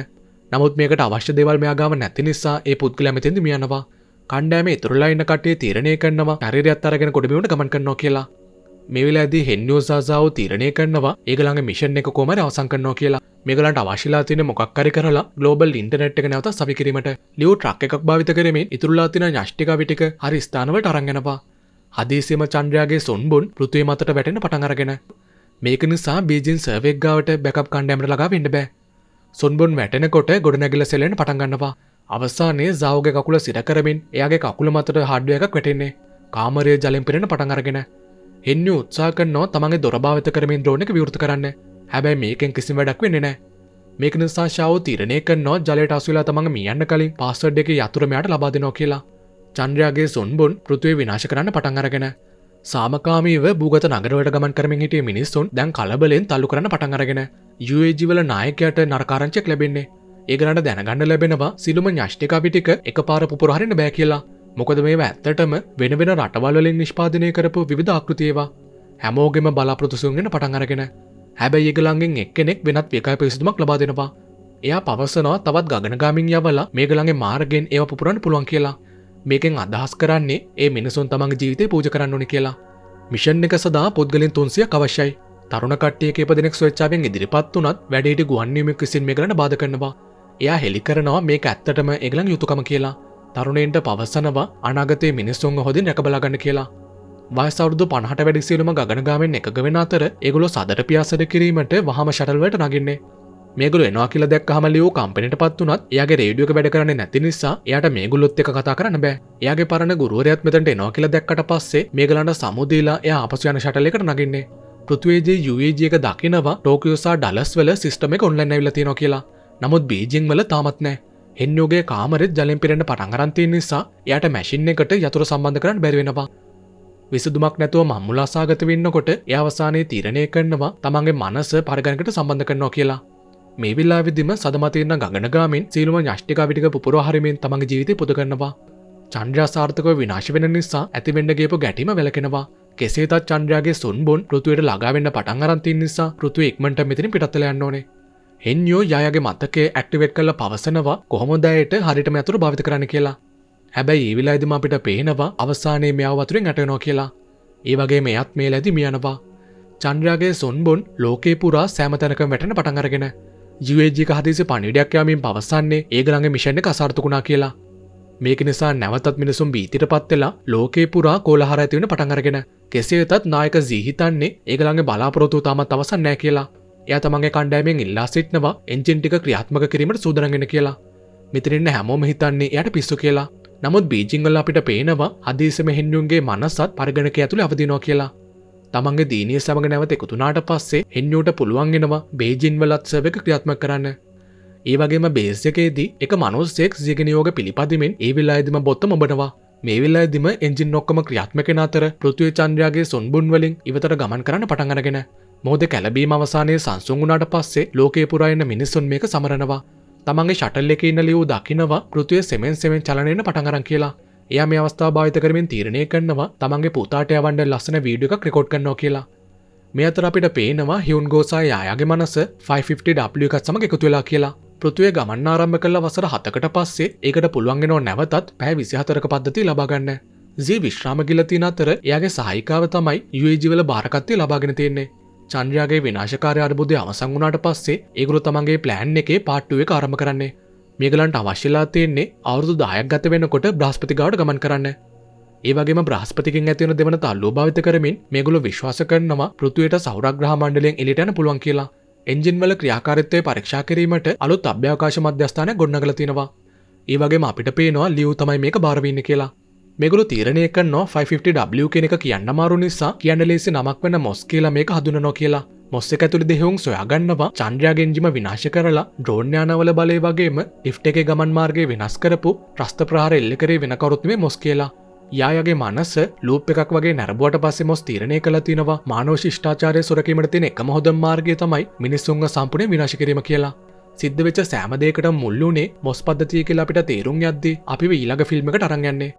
නමුත් මේකට අවශ්‍ය දෙවල් මෙයාගාම නැති නිසා ඒ පුද්ගල ඇමතිද මියනවා කණ්ඩෑම ඉතුරලා ඉන්න කටේ තීරණය කරනවා ශරීරයත් අරගෙන කොඩමිවට ගමන් කරනවා කියලා මේ වෙලාද හෙන්ියෝ සාසාාව තීරණය කරනවා ඒගළඟ මිෂන් එක කොමර අවසංකරනවා කියලා මේගලන්ට අවශිලා තින මොක්කරි කරලා ගලෝබල් ඉන්ටනෙට් එක නැවත සවිකිරීමට ලියෝ ට්‍රක් එකක් භාවිත කරමින් ඉතුරලාතින ඥෂ්ටික විටික හරි ස්ථානවට අරංගෙනවා හදේසිම චන්ද්‍රයාගේ සොන්බුන් පෘතුවේ මතට වැටෙන පටඟරගෙන මේක නිසා බීජින් සර්වෙක් ගාවට බැකප් කණ්ඩෑමට ලගා වෙන්න බෑ සොන්බොන් වැටෙනකොට ගොඩනැගිල සෙලෙන් පටන්ගන්නවා අවසානයේ සාවග කකුල සිරකරමින් එයාගේ කකුල මතට හඩ්ුව එකක් වැටෙන්නේ කාමරය ජලින් පිරෙන පටඟරගෙන එන්න උත්සාකනෝ තමගේ දොරභාවත කරමින් ද්‍රෝණක විෘත කරන්න හැබැයි මේකෙන් කිසි වැඩක් වෙන්නේ නෑ මේක නිසා ශාව තීරණය කරනවා ජලයට අසුලා තමඟ මියන්න කලින් පස්සඩ් එක යතුරමයට ලබාදනෝ කියලා චන්ද්‍රයාගේ සොන්බොන් පෘතුවේ විනාශ කරන්න පටන් අරගෙන සාමකාමීව භූගත නගරවට ගමන් කරමින් හිටිය මිනිස්සුන් දැන් කලබලෙන් තල්ලු කරන පටන් අරගෙන යුජවල නායකයට නරකාරංචෙක් ලැබෙන්නේ ඒගනට දැනගන්න ලැබෙනවා සිලුම ඥෂ්ටිකා පිටික එක පාර පුරහරන්න බෑ කියලා මොකද මේ ඇත්තටම වෙන වෙන රටවල්ලින් නිෂ්පාදනය කරපු විධාකෘතියවා හැමෝගෙම බලාපෘතුසුන්ගෙන පටන්ගරගෙන හැබැ ඒගලන්ගෙන් එක්කෙනෙක් වෙනත් විකයි පිසිතුමක් ලබාදෙනවා එයා පවසනවා තවත් ගගනගාමින් යවලා මේගලගේ මාර්ගෙන් ඒ පුරන් පුළුවන් කියලා මේකෙන් අදහස් කරන්නේ ඒ මිනිසුන් තමන් ජීවිතය පූජ කරන්න ඕනි කියලා මිෂන් එක සදා පුද්ගලින් තුන්සිය අවශ්‍යයි තරුණ කට්ටියක පදනෙක් ස්වච්චාවෙන් ඉදිරිපත් වනත් වැඩට ගුවන්නියම කිසින් මේ කරන බාධ කරනවා එයා හෙළි කරනවා මේක ඇත්තටම එගලන් යුතුකම කියලා තරුණෙන්ට පවස්සනවා අනාගතයේ මිනිස්සුන් හොද නැකබලාගන්න කියලා. වයසවරුදු පණහට වැඩිසිලුම ගණගාමෙන් එකග වෙන අතර එගොලො සදර පියාසට කිරීමට වහම ශටල්වට නගින්නේ. මේගොල එනවා කියල දැක් හමලියෝ කම්පනට පත් වනත් යාගේ රේඩියක වැඩ කරන නැති නිසා එයට මේගුල්ලොත් එක කතා කරන්න බෑ යාගේ පරණ ගුරුවරයත්මතට එනවා කියල දැක්කට පස්සේ මේගලන්ට සමුදීලා එය අපසයන ශටලෙකට නගින්නේ. පෘතුවේජේ යුවේජියක දකිනවා ටෝකියෝසා ඩලස් වල සිිස්ටම කොන්ලන්න ඇවිලතිනො කියලා නමුත් බීජිංවල තාමත්නෑ හෙන්යෝගේ කාමරෙත් ජලින් පිරෙන පටන් අරන්තිය නිසා එයට මැසින් එකට යතුර සම්බන්ධ කරන්න බැරිවෙනවා. විසදුමක් නැතුව මම්මුල අසාගත වෙන්නකොට ඒ අවසානයේ තීරණය කරනවා තමන්ගේ මනස පරිගණකට සම්බන්ධ කරනවා කියලා. මේ විල්ලා විදිම සදමතියන්න ගගනගාමින් සීලුම ඥෂ්ටිකා විටික පුරහරිමින් තමගේ ජීවිතය පුද කරනවා. චන්ද්‍රාසාර්ථකව විනාශ වෙන නිසා ඇතිවෙන්නගේපු ගැටීම වැලකෙනවා. කෙසේතත් චන්ද්‍රයාගේ සුන්බොන් ෘතුවයට ලගාවෙන්න පටන් අරන්තින් නිසා ෘතුව ඉක්මට මෙතින පිටත්තල යන්න ඕනේ. හෙන්යෝ යායගේ මතකේ ඇක්ටිවේට් කරලා පවසනවා කොහොමදයට හරිටම ඇතුර භාවිත කරන්න කියලා. හැබැයි ඒ විලාදිම අපිට පේනවා අවසානයේ මෙයාව වතුරෙන් ඇටවෙනවා කියලා. ඒ වගේ මෙයත් මේ ලැදි මියනවා. චන්ද්‍රයාගේ සොන්බොන් ලෝකේ පුරා සෑමතැනක වැටන පටන් අරගෙන ජවේජික හදිසි පණිඩයක් යාමින් පවසන්නේ ඒ ගළඟ මිෂණ කසාර්ථකුණා කියලා. මේක නිසා නැවතත් මිනිසුම් බීතිට පත්වෙලා ලෝකේ පුරා කෝලහර ඇතිවෙන පටන්ගරගෙන කෙසේ වෙතත් නායක ජීහිතන්නේ ඒගළඟ බලාපොරොතු තාමත් අවසන් නෑ කියලා එය තමන්ගේ කණ්ඩෑමෙන් ඉල්ලා සිටනවා එන්ජෙන්ටික ක්‍රියාත්මක කිරීමට සූදරගෙන කියලා මෙතනන්න හැමෝම හිතන්නේ යට පිස්සු කියලා නමුත් බීජිංගල අපිට පේනවා හදීසම හෙන්ඩුන්ගේ මනස්සත් පරගණක ඇතුළ අවදිනෝ කියලා තමන්ගේ දීනය සමඟ නැවත එකතුනාට පස්සේ හෙන්ඩියට පුළුවන්ගෙනවා බේජින්වලත්සවක ක්‍රියාත්ම කරන්න ඒවගේම බේසකේදී එක මනුස්සෙක් සිගනියෝග පිළිපදිමෙන් ඒ විල්ලා ඇදිම බොත්තම බනවා මේ වෙල්ලා ඇදිම එන්ජින් නොක්කම ක්‍රියාත්මකෙන අතර පෘතිය චන්ද්‍රයාගේ සොන්බුන් වලින් ඉවතර ගමන් කරන්න පටන්ගරගෙන මොහොද කැලබීම අවසානයේ සංසුන් වුණාට පස්සේ ලෝකේ පුරා එන මිනිසුන් මේක සමරනවා. තමන්ගේ ෂටල් එකේ ඉන්න ලියු දකිනවා පෘථුවේ සෙමෙන් සෙමෙන් චලනය වෙන පටන් අරන් කියලා. එයා මේ අවස්ථාව භාවිත කරමින් තීරණය කරනවා තමන්ගේ පුතාට යවන්න ලස්සන වීඩියෝ එකක් රෙකෝඩ් කරනවා කියලා. මේ අතර අපිට පේනවා හියුන් ගෝසා යායාගේ මනස 550W එකත් සමග එකතු වෙලා කියලා. පෘථුවේ ගමන් ආරම්භ කළ වසර 7කට පස්සේ ඒකට පුළුවන් වෙනව නැවතත් පැය 24ක පද්ධතිය ලබා ගන්න. ජී විශ්‍රාම ගිල තියෙන අතර එයාගේ සහායිකාව තමයි UAG වල භාරකත්වය ලබාගෙන තියෙන්නේ. චන්ද්‍රයාගේ විනාශකාරය අර්බුදය අවසං වුණාට පස්සේ ඒගුළු තමන්ගේ ප්ලෑන් එකේ පාට්ටුවේ කාරම කරන්නේ මේගලන්ට අවශ්‍යලා තියෙන්නේ අවුරුදු දායක් ගත වෙනකොට බ්‍රහස්පතිගාවට ගමන් කරන්න ඒවගේ බ්‍රහස්පතිකින් ඇතිවන දෙවන තල්ලූ භාවිත කරමින් මේගොලු විශ්වාස කරනවා පෘතුවයට සෞරග්‍රහ මණ්ඩලයෙන් එලිටන පුළුවන් කියලා. එන්ජින්වල ක්‍රියාකාරිත්වය පරීක්ෂා කිරීමට අලුත් අභ්‍යවකාශ මධ්‍යස්ථාන ගොඩනගල තියෙනවා. ඒවගේ අපිට පේනවා ලියව් තමයි මේක භාරවන්න කියලා. මෙගොලු තීරණය කරනවා 550W කෙනෙක් කියන්න මාරු නිසා කියන්න ලේසි නමක් වෙන මොස් කියලා මේක හඳුනනවා කියලා මොස්ස ඇතුළි දෙහෙවුන් සොයාගන්නවා චන්ද්‍රයාගෙන්ජිම විනාශ කරලා ඩ්‍රෝන්්‍යානවල බලය වගේම ලිෆ්ට එක ගමන් මාර්ගේ වෙනස් කරපු ප්‍රස්ථ ප්‍රහාර එල්ලෙකරේ වෙනකරුත්මේ මොස් කියලා. යායගේ මනස ලූප් එකක් වගේ නැරබුවට පස්සේ මොස් තීරණය කළ තිනවා මානෝශිෂ්ඨාචාරය සුරකීමට තියෙන එකම හොඳ මාර්ගය තමයි මිනිස්සුන්ව සම්පූර්ණ විනාශ කිරීම කියලා. සිද්ධ වෙච්ච සෑමදේකට මුල්ලුනේ මොස් පද්ධතිය කියලා අපිට තේරුම් යද්දී අපි ඊළඟ ෆිල්ම් එකට අරන් යන්නේ.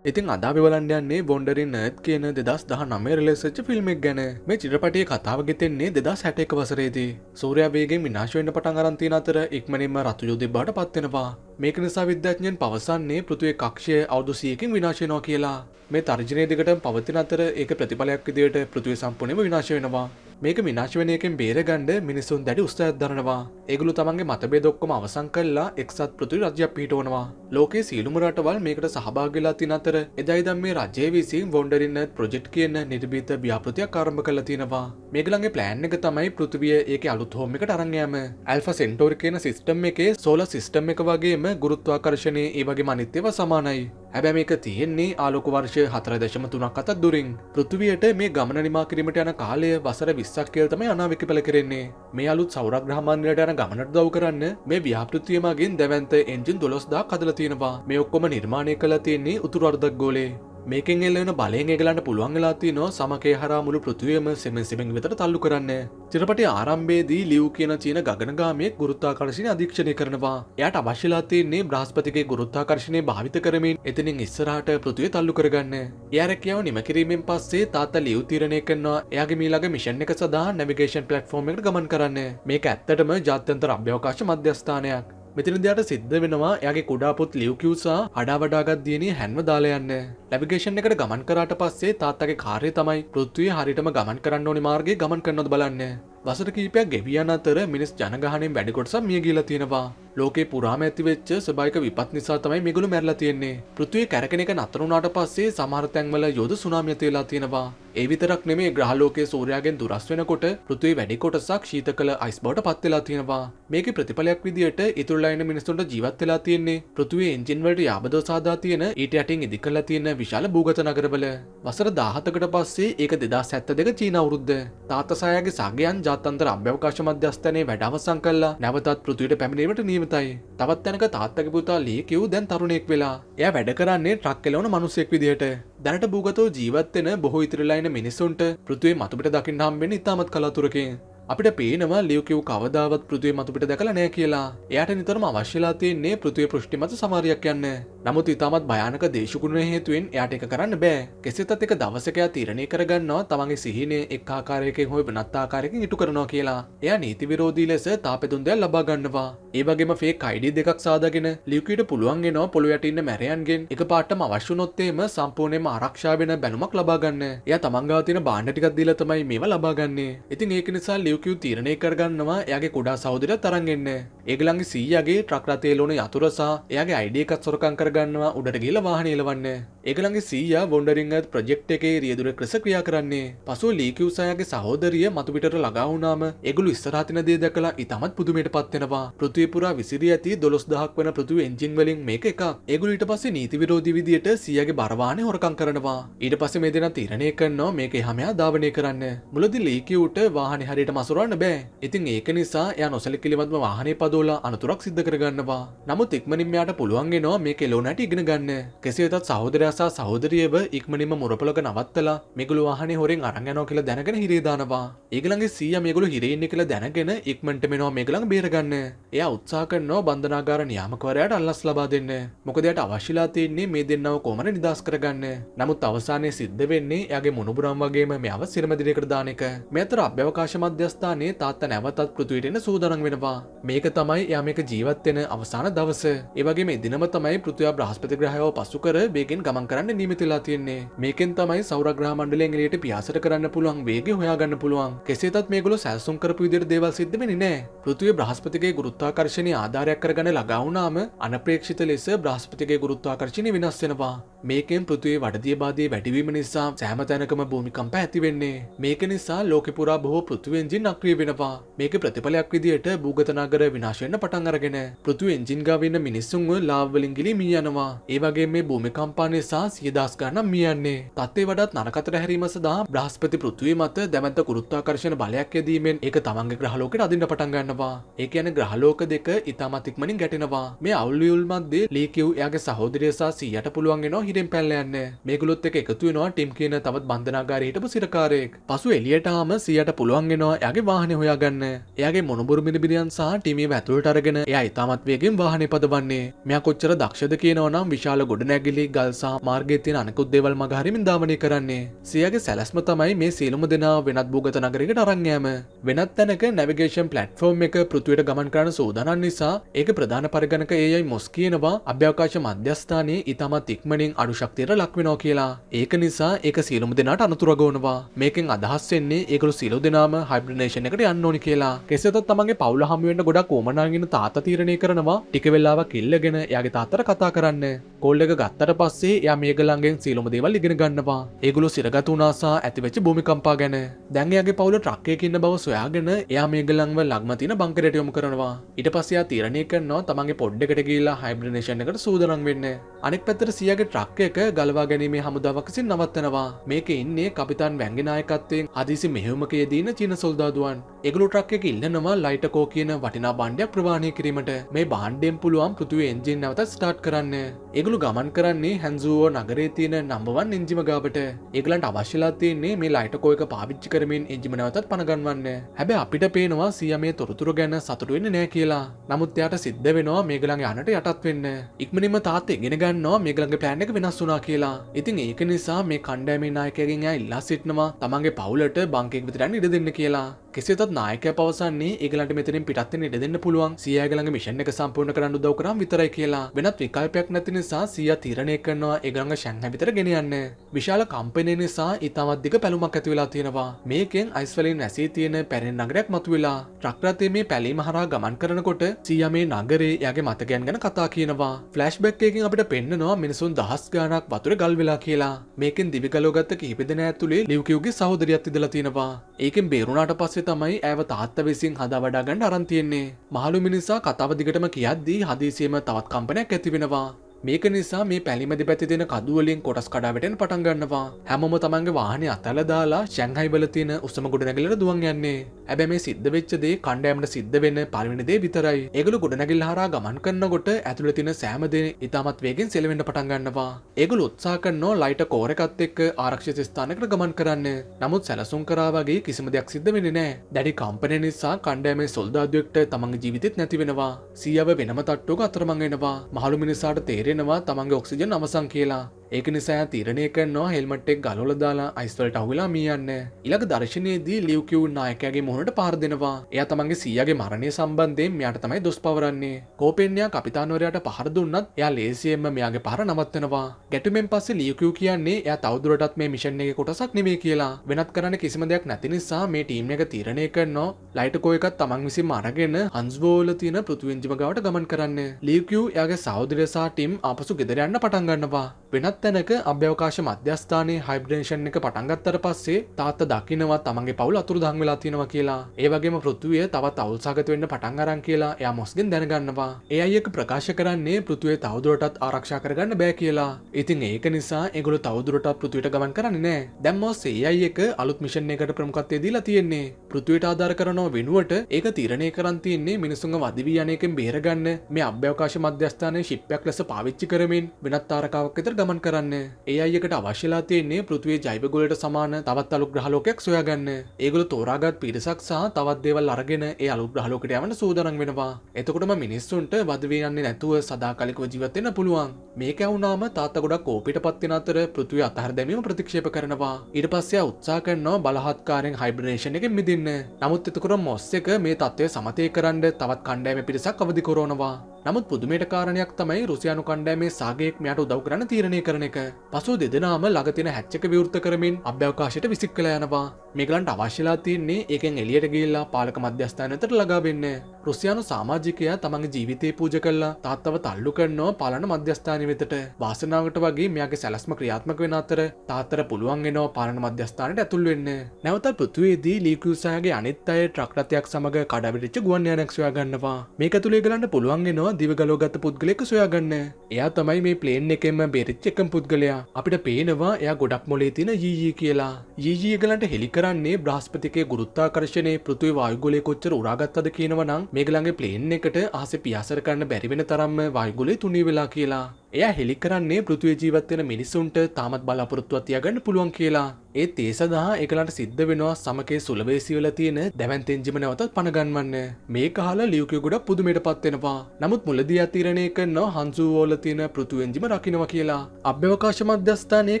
ඉතින් අදාපි බලන්ඩයන්නේ බොන්ඩරින් නත් කියන දෙදස් දහ නමේ රලෙසච්ච ෆිල්ම්ක් ගැන මේ චිත්‍රපටිය කතාව ගෙතෙන්නේ දෙදස් හැටක වසරේදී සූරයාාවේගේ මිනාශවෙන්ට පටන් අරන්තින අතර ඉක්මනින්ම රතු යුද්ධ බට පත්වෙනවා මේක නිසා විද්‍යාඥයෙන් පවසන්නේ පෘතුවේ කක්ෂය අවදුසියකින් විනාශයනවා කියලා මේ තර්ජනය දෙකට පවතින අතර ඒ ප්‍රතිඵලයක් විදියට පෘතුවේ සම්පනම විනාශ වෙනවා මේක විනාශ වනයකෙන් බේරගණ්ඩ මිනිසුන් දැඩි උස්ථයක් දරනවා ඒගුළු තමන්ගේ මතබේ දොක්කොම අවසං කල්ලා එක්සත් පෘතිරි රජයක් පිටෝනවා ලෝකේ සීලුම රටවල් මේකට සහභාගලා තින අතර එදයිදම් මේ රජය විසින් වොන්ඩරින්න ප්‍රජෙට් කියන නිර්බීත ව්‍යාපෘතියක් ආරම්භ කළ තියෙනවා මේගලගේ ප්ලෑන් එක තමයි පෘතිවිය ඒක අලුත් හෝමිකට අරංයම ඇල්ෆ සෙන්ටෝර් කියන සිිස්ටම් එකේ සෝල සිිස්ටම් එක වගේම ගුරුත්වාකර්ශණය ඒ වගේ මනිත්‍යව සමානයි හැබැ මේක තියෙන්නේ ආලෝක වර්ෂය හතර දශම තුනක් අතත් දුරින් පෘතිවයට මේ ගමන නිමා කිරීමට යන කාලය වසර විස්සක් කියල තමයි අනාවික පල කරෙන්නේ මේ අලුත් සෞරක් ග්‍රහමාන්ලට යන ගමනට දව් කරන්න මේ ව්‍යාපෘතියමගින් දැවන්ත එන්ජින් දොස්දා කදල තියෙනවා මේ ඔක්කොම නිර්මාණය කළ තියෙන්නේ උතුරර්දක් ගෝලේ මේකෙන් එල්ලන බලයෙන් ඒගලන්න පුළුවන් වෙලාති නො සමකේ හර මුළු පෘතිවම සෙම සෙමෙන් වෙතට තල්ලු කරන්න. චිරපටි ආරම්භේදී ලියව් කියන චීන ගගනගාමේ ගුරුත්තාකර්ශණය අධීක්ෂණය කරනවා. එයට අවශ්‍යලාතියන්නේ බ්‍රහස්පතිගේ ගුරුත්තාකර්ශණය භාවිත කරමින් එතනින් ඉස්සරහට පෘතිය තල්ලු කරගන්න. යාරැකියාව නිමකිරීමෙන් පස්සේ තාත ලියව් තීරණය කරනවා එයාගේ මීලගේ මිෂන් එක සඳහා නැවිගේෂන් පලට්ෆෝර්ම් එකට ගමන් කරන්න. මේක ඇත්තටම ජාත්‍යන්තර අභ්‍යවකාශ මධ්‍යස්ථානයක්. මෙතින දෙයට සිද්ධ වෙනවා යගේ කුඩාපුත් ලියවකිවසා අඩා වඩාගත් දියනේ හැන්ව දාලයන්න ලැබිගේෂන් එකට ගමන් කරට පස්සේ තාත්තගේ කාරය තමයි පෘත්තුවය හරිටම ගමන් කරන්න ඕනි මාර්ග ගමන් කරනොද බලන්න වසර කීපයක් ගෙවියන අතර මිනිස් ජනගහනෙන් වැඩිකොටස මිය ගිල තියෙනවා ලෝකේ පුරාම ඇතිවෙච්ච සබයික විපත් නිසා තමයි මිගුළු මැරලා තියෙන්නේ පෘථුවේ කැරකෙන එක නතරුණාට පස්සේ සමහර තැන්වල යොද සුනාමිය තියලා තියෙනවා ඒ විතරක් නෙමේ ග්‍රහලෝකයේ සූර්යාගෙන් දුරස් වෙනකොට පෘථුවේ වැඩි කොටසක් ශීත කළ අයිස් බවට පත් වෙලා තියෙනවා මේකේ ප්‍රතිඵලයක් විදියට ඉතුරුලා ඉන්න මිනිස්සුන්ට ජීවත් වෙලා තියෙන්නේ පෘථුවේ එන්ජින් වලට යාබදව සාදා තියෙන ඊට යටින් ඉදි කරලා තියෙන විශාල භූගත නගරවල වසර 17කට පස්සේ ඒක 2072 චීන අවුරුද්ද තාත්තසායාගේ සගයන් ජා ජාත්‍යන්තර අභ්‍යවකාශ මධ්‍යස්ථානයේ වැඩ අවසන් කළා. නැවතත් පෘථිවියට පැමිණීමට නියමිතයි. තවත් තැනක තාත්තගේ පුතා ලී කිව් දැන් තරුණයෙක් වෙලා. එයා වැඩ කරන්නේ ට්‍රක් එලවන මිනිසෙක් විදියට. දැනට භූගතව ජීවත් වෙන බොහෝ ඉතිරිලා ඉන්න මිනිසුන්ට පෘථිවියේ මතුපිට දකින්න හම්බෙන්නේ ඉතාමත් කලාතුරකින්. අපිට පේනවා ලියවකව කවදාවත් පෘතිය මතුපිට දැකල නෑ කියලා එයට නිතරම අවශ්‍යලා තියන්නේ පෘතිය පෘෂ්ටිමත සමාරයක් යන්න නමුත් ඉතාමත් භයානක දේශකුණ හේතුවෙන් එයට එක කරන්න බෑ කෙසිතත් එක දවසකයා තීරණය කරගන්නවා තමන්ගේ සිහිනේ එක් ආකාරයකෙන් හොයි බනත්තාකාරයකින් ඉටු කරනවා කියලා එය නීති විරෝධී ලෙස තාපෙතුන්දයක් ලබා ගන්නවා ඒවගේම ෆේ කයිඩි දෙකක් සාදාගෙන ලියකට පුළුවන්ගෙනවා පොළොවට ඉන්න මැරයන්ගෙන් එක පාටම අවශ්‍යනොත්තේම සම්පූර්ණයම ආරක්ෂාවෙන බැනුමක් ලබාගන්න එය තමන්ගාතින බාණ්ඩටිකක් දීල තමයි මේවා ලබාගන්නේ ඉතින් ඒක නිසා ලිය යුකු තිරණය කරගන්නවා එයාගේ කුඩා සහෝදරය තරන් එන්න. ඒගොල්ලන්ගේ සීයාගේ ට්‍රක් රථයේ ලොන යතුර සහ එයාගේ ID එකත් සොරකම් කරගන්නවා උඩට ගිහලා වාහනේ එලවන්න. ඒගළගේ සීයා බොන්ඩරිංගත් ප්‍රජෙක්් එකේ රියදුර ක්‍රස ක්‍රියා කරන්නේ පසු ලීකවසායගේ සහෝදරිය මතුපිට ළඟාවුනාම එගුළු ස්රාතින දේ දැකලා ඉතාමත් පුදුමයට පත්වෙනවා පෘතිපුරා විසිරී ඇති දොස් දහක් වන පෘතු එන්ජින් වලින් මේක එකක් ඒගුලට පස්සේ නීති විරෝධි විදියට සියගේ බරවාන හොරකං කරනවා ඊට පස්සේ මේ දෙන තීරණය කරනවා මේක හමයා ධාවනය කරන්න මුලදි ලීකියුට වාහනේ හරියට මසුරන්න බෑ ඉතින් ඒක නිසා එයා නොසැලකිලිමත්ව වාහනේ පදවලා අනතුරක් සිද්ධ කරගන්නවා නමුත් ඉක්මනින් මෙයාට පුළුවන් වෙනවා මේක එලෝ නැටි ඉගෙන ගන්න කෙසේ වෙතත් සහෝදරයා සහ සහෝදරියව ඉක්මනිම මුරපලක නවත්තලා මිගුළු වාහනේ හොරෙන් අරන් යනවා කියලා දැනගෙන හිරේ දානවා. ඒගොල්ලන්ගේ සීයා මේගොල්ලෝ හිරේ ඉන්නේ කියලා දැනගෙන ඉක්මනට මෙනවා මේගොල්ලන් බේරගන්න. එයා උත්සාහ කරනවා බන්ධනාගාර නියාමකවරයාට අල්ලස් ලබා දෙන්න. මොකද එයාට අවශ්‍යලා තියෙන්නේ මේ දෙන්නව කොහොමද නිදහස් කරගන්න. නමුත් අවසානයේ සිද්ධ වෙන්නේ එයාගේ මොනුබුරම් වගේම මෙයව සිරමදිරයකට දාන එක. මේ අතර අභ්‍යවකාශ මධ්‍යස්ථානයේ තාත්තා නැවතත් පෘථිවියට එන සූදානම් වෙනවා. මේක තමයි එයා මේක ජීවත් වෙන අවසාන දවස. ඒ වගේම දිනම තමයි පෘථිවිය බ්‍රහස්පති ග්‍රහයව පසු කර වේගෙන් ගමන් සටහන් කරන්න නිමිතිලා තියෙන්නේ මේකෙන් තමයි සෞරග්‍රහ මණ්ඩලයෙන් එලියට පියාසට කරන්න පුළුවන් වේගය හොයාගන්න පුළුවන් කෙසේතත් මේගොල්ලෝ සැලසුම් කරපු විදිහට දේවල් සිද්ධ වෙන්නේ නැහැ පෘථිවිය බ්‍රහස්පතිගේ ගුරුත්වාකර්ෂණයේ ආධාරයක් කරගෙන ළඟා වුණාම අනපේක්ෂිත ලෙස බ්‍රහස්පතිගේ ගුරුත්වාකර්ෂණය වෙනස් වෙනවා මේකෙන් පෘතුවේ වඩදිය බාධය වැඩිවීම නිසා සෑම තැනකම භූමිකම්ප ඇතිවෙන්නේ මේක නිසා ලෝකපුරා බොහෝ පෘතුවෙන්ජින් අක්‍රිය වෙනවා මේක ප්‍රතිඵලයක් විදියට භූගතනාගර විනාශයෙන්න්න පටන් අරගෙන පෘතු එන්ජින් ගාවන්න මිනිස්සුන්ව ලාවලින්ගිලි මියනවා ඒවගේ මේ භූමිකම්පා නිසා නිසා සියදස් ගන්න මියන්නේ තත්තේ වඩත් නරකතර හැරීම සදා බ්‍රහස්පති පෘතුවේ මත දැමැත ගුරුත්වාකර්ශණ බලයක් යෙදීමෙන් එක තමන්ගේ ග්‍රහලෝකට අදින්න පටන් ගන්නවා ඒ කියන ග්‍රහලෝක දෙක ඉතාමතික්මනින් ගැටෙනවා මේ අවුල්වියුල් මද්දේ ලීකිව් එයාගේ සහෝදරය සහ සීයට පුළුවන් එනවා හිරෙන් පැල්ල යන්න මේගොලොත් එක එකතු වෙනවා ටිම් කියන තවත් බන්ධනාගාරයේ හිටපු සිරකාරයෙක් පසු එළියටාම සීයට පුළුවන් එනවා එයාගේ වාහනේ හොයාගන්න එයාගේ මොනබුරු මිනිබිරියන් සහ ටිමේ වැතුලට අරගෙන එයා ඉතාමත් වේගෙන් වාහනේ පදවන්නේ මෙයා කොච්චර දක්ෂද කියනවනම් විශාල ගොඩනැගිලි ගල්සා මාර්ගය තියෙන අනෙකුත් දේවල් මගහරිමින් දාමනය කරන්නේ. සියගේ සැලැස්ම තමයි මේ සියලුම දෙනා වෙනත් භූගත නගරයකට අරන් යාම. වෙනත් තැනක නැවිගේෂන් ප්ලැට්ෆෝම් එක පෘථිවියට ගමන් කරන සූදානම් නිසා ඒක ප්‍රධාන පරිගණක AI මොස් කියනවා අභ්‍යවකාශ මධ්‍යස්ථානයේ ඊටමත් ඉක්මනින් අඩු ශක්තියට ලක් වෙනවා කියලා. ඒක නිසා ඒක සියලුම දෙනාට අනතුරු ගොවනවා. මේකෙන් අදහස් වෙන්නේ ඒගොල්ලෝ සියලු දෙනාම හයිබ්‍රිනේෂන් එකට යන්න ඕනි කියලා. කෙසේතත් තමන්ගේ පවුල හමු වෙන්න ගොඩක් ඕමනාගෙන තාත්තා තීරණය කරනවා ටික වෙලාවක් ඉල්ලගෙන එයාගේ තාත්තට කතා කරන්න. කෝල් එක ගත්තට පස්සේ එයා මේගලන්ගේ සීලම දේවල් ඉගෙන ගන්නවා ඒගුලු සිරගතු නාසා ඇතිවෙච්ච භූමිකම්පා ගැන දැන්යාගේ පවුල ට්‍රක්කයකින්න බව සොයාගෙන එයා මේගලන්ව ලක්මතින බංකරට යොමු කරනවා ඉට පසයා තීරණය කරනවා තමගේ පොඩ්ඩකට කියලා හයිබ්‍රනේෂණ එකට සූදරන් වෙන්න අනෙක් පැතර සියගේ ට්‍රක්ක එක ගලවා ගැනීමේ හමුදාවක්සින් නවත්තනවා මේක ඉන්නේ කපිතන් වැංගෙනනායකත්වයෙන් අදිසි මෙහෙමකයේදීන චීන සොල්දාදුවන් එගලු ට්‍රක්ක ඉල්ලනවා ලයිටකෝ කියන වටිනා බණ්ඩයක් ප්‍රවාණය කිරීමට මේ බාණ්ඩෙන් පුළුවන් පෘතුව එන්ජෙන් නවත ස්ටාට් කරන්න එගලු ගමන් කරන්නේ හැන්සූ සුවෝ නගරේ තියෙන නම්බවන් එංජිම ගාවට ඒගලන්ට අවශ්‍යලා තියන්නේ මේ ලයිටකෝයක පාවිච්චි කරමින් එංජිම නැවතත් පනගන්වන්න හැබැ අපිට පේනවා සිය මේ තොරතුර ගැන සතුටුවෙන්න නෑ කියලා නමුත් එයාට සිද්ධ වෙනවා මේගලන් යනට යටත් වෙන්න ඉක්මනිම තාත් එගෙන ගන්නවා මේගලගේ ප්ලෑන් එක වෙනස් වුනා කියලා ඉතින් ඒක නිසා මේ කණ්ඩෑමේ නායකයගෙන් එයා ඉල්ලා සිටනවා තමන්ගේ පවුලට බංකෙක් විතරන්න ඉඩ දෙන්න කියලා කෙසේත් නායක පවසන්නේ ඒගලට මෙතරින් පිටත්වෙන ඉඩ දෙන්න පුළුවන් සියගලඟ මිෂන් එක සම්පූර්ණ කරන්න උදව් කරාම විතරයි කියලා වෙනත් විකල්පයක් නැති නිසා සිය තීරණය කරනවා ඒගලඟ ෂැන්හ විතර ගෙනියන්න විශාල කම්පනය නිසා ඉතාමත් දිග පැලුමක් ඇති වෙලා තියෙනවා මේකෙන් අයිස්වලින් ඇසී තියෙන පැරෙන් නගරයක් මතුවෙලා ට්‍රක්රතේ මේ පැලීම හරහා ගමන් කරනකොට සිය මේ නගරේ යගේ මතකයන් ගැන කතා කියනවා ෆ්ලෑෂ්බැක් එකකින් අපිට පෙන්නනවා මිනිසුන් දහස් ගාණක් වතුර ගල් වෙලා කියලා මේකෙන් දිවිගලෝගත්ත කිහිපෙදෙන ඇතුලේ ලිව්කියුගේ සහෝදරියත් ඉඳලා තියෙනවා ඒකෙන් බේරුණාට පස්සේ තමයි ඇව තාත්ත විසින් හදා වඩාගන්න අරන් තියෙන්නේ. මහලු මිනිසා කතාව දිගටම කියද්දී හදිසියම තවත් කම්පනයක් ඇති වෙනවා. මේක නිසා මේ පැලිමදි පැති දෙෙන කදුවලින් කොටස් කඩාවටෙන් පටන්ගන්නවා හැමම තමන්ගේ වාහනය අතල දාලා ශැංහයිවල තියෙන උසම ගොඩනැගිලට දුවන් යන්නේ ඇබැ මේ සිද්ධ වෙච්චදේ කණ්ඩෑමට සිද්ධ වෙන පරිවිනිදේ විතරයි ඒගල ගොඩනැගිල් හර ගමන් කන්නකොට ඇතුළ තින සෑමදේ ඉතාමත් වේගෙන් සෙලවෙන්ට පටන්ගන්නවා ඒගල උත්සා කන්නෝ ලයිට කෝරකත් එක් ආරක්ෂ ස්ථානකට ගමන් කරන්න නමුත් සැලසුම් කරාවගේ කිසිම දෙයක් සිද්ධ වෙන නෑ දැඩි කම්පනය නිසා කණ්ඩෑමේ සොල්දාදයෙක්ට තමන් ජීවිතත් නැතිවෙනවා සියව වෙනම තට්ටුක අතරමංගෙනවා මහළු මිනිසාට තේරෙන ඉල්ලෙනවා තමන්ගේ ඔක්සිජන් අමසං කියලා ඒක නිසා තිරණය කරනවා හෙල්මටෙක් ගලොල දාලා අයිස්වලට අහුලා මියන්න ඉලක දර්ශනයේදී ලියවකිව් නායකගේ මොහට පාර දෙෙනවා එය තමන්ගේ සියගේ මරණය සම්බන්ධයෙන් මෙයාට තමයි දොස් පවරන්නේ කෝපෙන්යා කපිතානවරයට පහර දුන්නත් එයා ලේසියෙන්ම මෙයාගේ පහර නවත්වනවා ගැටුමෙන් පස්සේ ලියකව් කියන්නේ එය තවදුරටත් මේ මිෂන් එක කොටසක් නෙමේ කියලා වෙනත් කරන්න කිසිම දෙයක් නැති නිසා මේ ටීම් එක තීරණය කරනවා ලයිටකෝයකත් තමන් විසි මරගෙන හන්ස්වෝල තියෙන පෘතුවෙන්ජිම ගවට ගමන් කරන්න ලියකව් එයාගේ සෞදරසා ටිම් අපසු ගෙදරයන්න පටන්ගන්නවා වෙනත් යමක් තැනක අභ්‍යවකාශ මධ්‍යස්ථානයේ හයිබ්‍රේෂන් එක පටන්ගත්තර පස්සේ තාත්ත දකිනවා තමගේ පවල් අතුර දං වෙලා තියෙනවා කියලා ඒවගේම පෘතුවය තවත් අවල්සාගත වෙන්න පටන් අරන් කියලා එයා මොස්ගෙන් දැනගන්නවා ඒ අයෙක් ප්‍රකාශ කරන්නේ පෘතුවේ තවදුරටත් ආරක්ෂා කරගන්න බෑ කියලා ඉතින් ඒක නිසා එගොල තවදුරට පෘතුවයට ගමන් කරන්නේ නෑ දැම්මොස් ඒ අයෙක් අලුත් මිෂන් එකට ප්‍රමුකත්තේ දීලා තියෙන්නේ පෘතුවයට ආධාර කරනවා වෙනුවට ඒක තීරණය කරන් තියන්නේ මිනිසුන් වදවී යනයකෙන් බේරගන්න මේ අභ්‍යවකාශ මධ්‍යස්ථානය ශිප්යක් ලෙස පාවිච්චි කරමින් වෙනත් ආරකාවක් එතර ගමන් කරන්න ඒ අයකට අවශ්‍යලා තියන්නේ පෘතිවේ ජයිපගොලට සමාන තවත් අලු ග්‍රහලෝකයක් සොයාගන්න ඒගොල තෝරාගත් පිරිසක් සහ තවත් දේවල් අරගෙන ඒ අලු ග්‍රහලෝකට යවන සූදරන් වෙනවා එතකොටම මිනිස්සුන්ට වදවයන්නේ නැතුව සදාකාලිකව ජීවත්වෙන පුළුවන් මේක වුණාම තාත්ත ගොඩක් කෝපිට පත්වෙන අතර පෘතිවේ අතහර දැමීම ප්‍රතික්ෂේප කරනවා ඉට පස්සේ උත්සා කරනවා බලහත්කාරෙන් හයිබ්‍රේෂණ එක මිදින්න නමුත් එතකොට මොස් එක මේ තත්ත්වය සමතය කරන්න තවත් කණ්ඩෑම පිරිසක් අවධිකොරෝනවා නමුත් පුදුමයට කාරණයක් තමයි රුසියානු කණ්ඩෑමේ සාගයෙක් මෙයට උදව් කරන තීරණය කරන එක. පසු දෙදෙනාම ළඟතින හැච්චක විවෘත කරමින් අභ්‍යවකාශයට විසික් කළ යනවා. මේගලන්ට අවශ්‍යලා තියන්නේ එකෙන් එලියට ගිල්ලා පාලක මධ්‍යස්ථානතට ලගාබෙන්න. රුසියානු සාමාජිකයා තමන්ගේ ජීවිතය පූජ කල්ලා තාත්තව තල්ලු කරන්නෝ පලන මධ්‍යස්ථානය වෙතට වාසනාවට වගේ මෙයාගේ සැලස්ම ක්‍රියාත්මක වෙන අතර තාත්තර පුළුවන් එනවා පාලන මධ්‍යස්ථානයට ඇතුල් වෙන්න. නැවත පෘතුවේදී ලීකුසාගේ අනිත් අය ට්‍රක්රතයක් සමඟ කඩවිටිච්ච ගුවන් යානක්ෂයා ගන්නවා. මේක තුළේ ගලන්න පුළුවන් එනවා පුළුවන් දිවගලෝගත පුද්ගලෙක සොයාගන්න එයා තමයි මේ ප්ලේන් එකෙන්ම බෙරිච්චකම් පුද්ගලයා අපිට පේනවා එයා ගොඩක් මොලේ තින යීජී කියලා යීජීගලන්ට හෙළි කරන්නේ බ්‍රාස්පතිකේ ගුරුත්තාකර්ශණය පෘතුයි වායුගොලය කොච්චර උරාගත්තද කියනවනම් මේගලන්ගේ ප්ලේන් එකට ආස පියාසර කරන්න බැරිවෙන තරම්ම වායුගොලේ තුනී වෙලා කියලා එය හෙළි කරන්නේ පෘතුවේ ජීවත්වෙන මිනිසුන්ට තාමත් බලාපොරොත්තුවතියගන්න පුළුවන් කියලා ඒත් ඒ සඳහා එකලට සිද්ධ වෙනවා සමකේ සුලවේසිවල තියෙන දැවන්තෙන්ජිම නැවතත් පණගන්වන්න මේ කාල ලියකය ගොඩ පුදුමයට පත්වෙනවා නමුත් මුලදී අතිරණය කරන්න හන්සුවෝල තියෙන පෘතුවෙන්ජිම රකිනවා කියලා අභ්‍යවකාශ මධ්‍යස්ථානයේ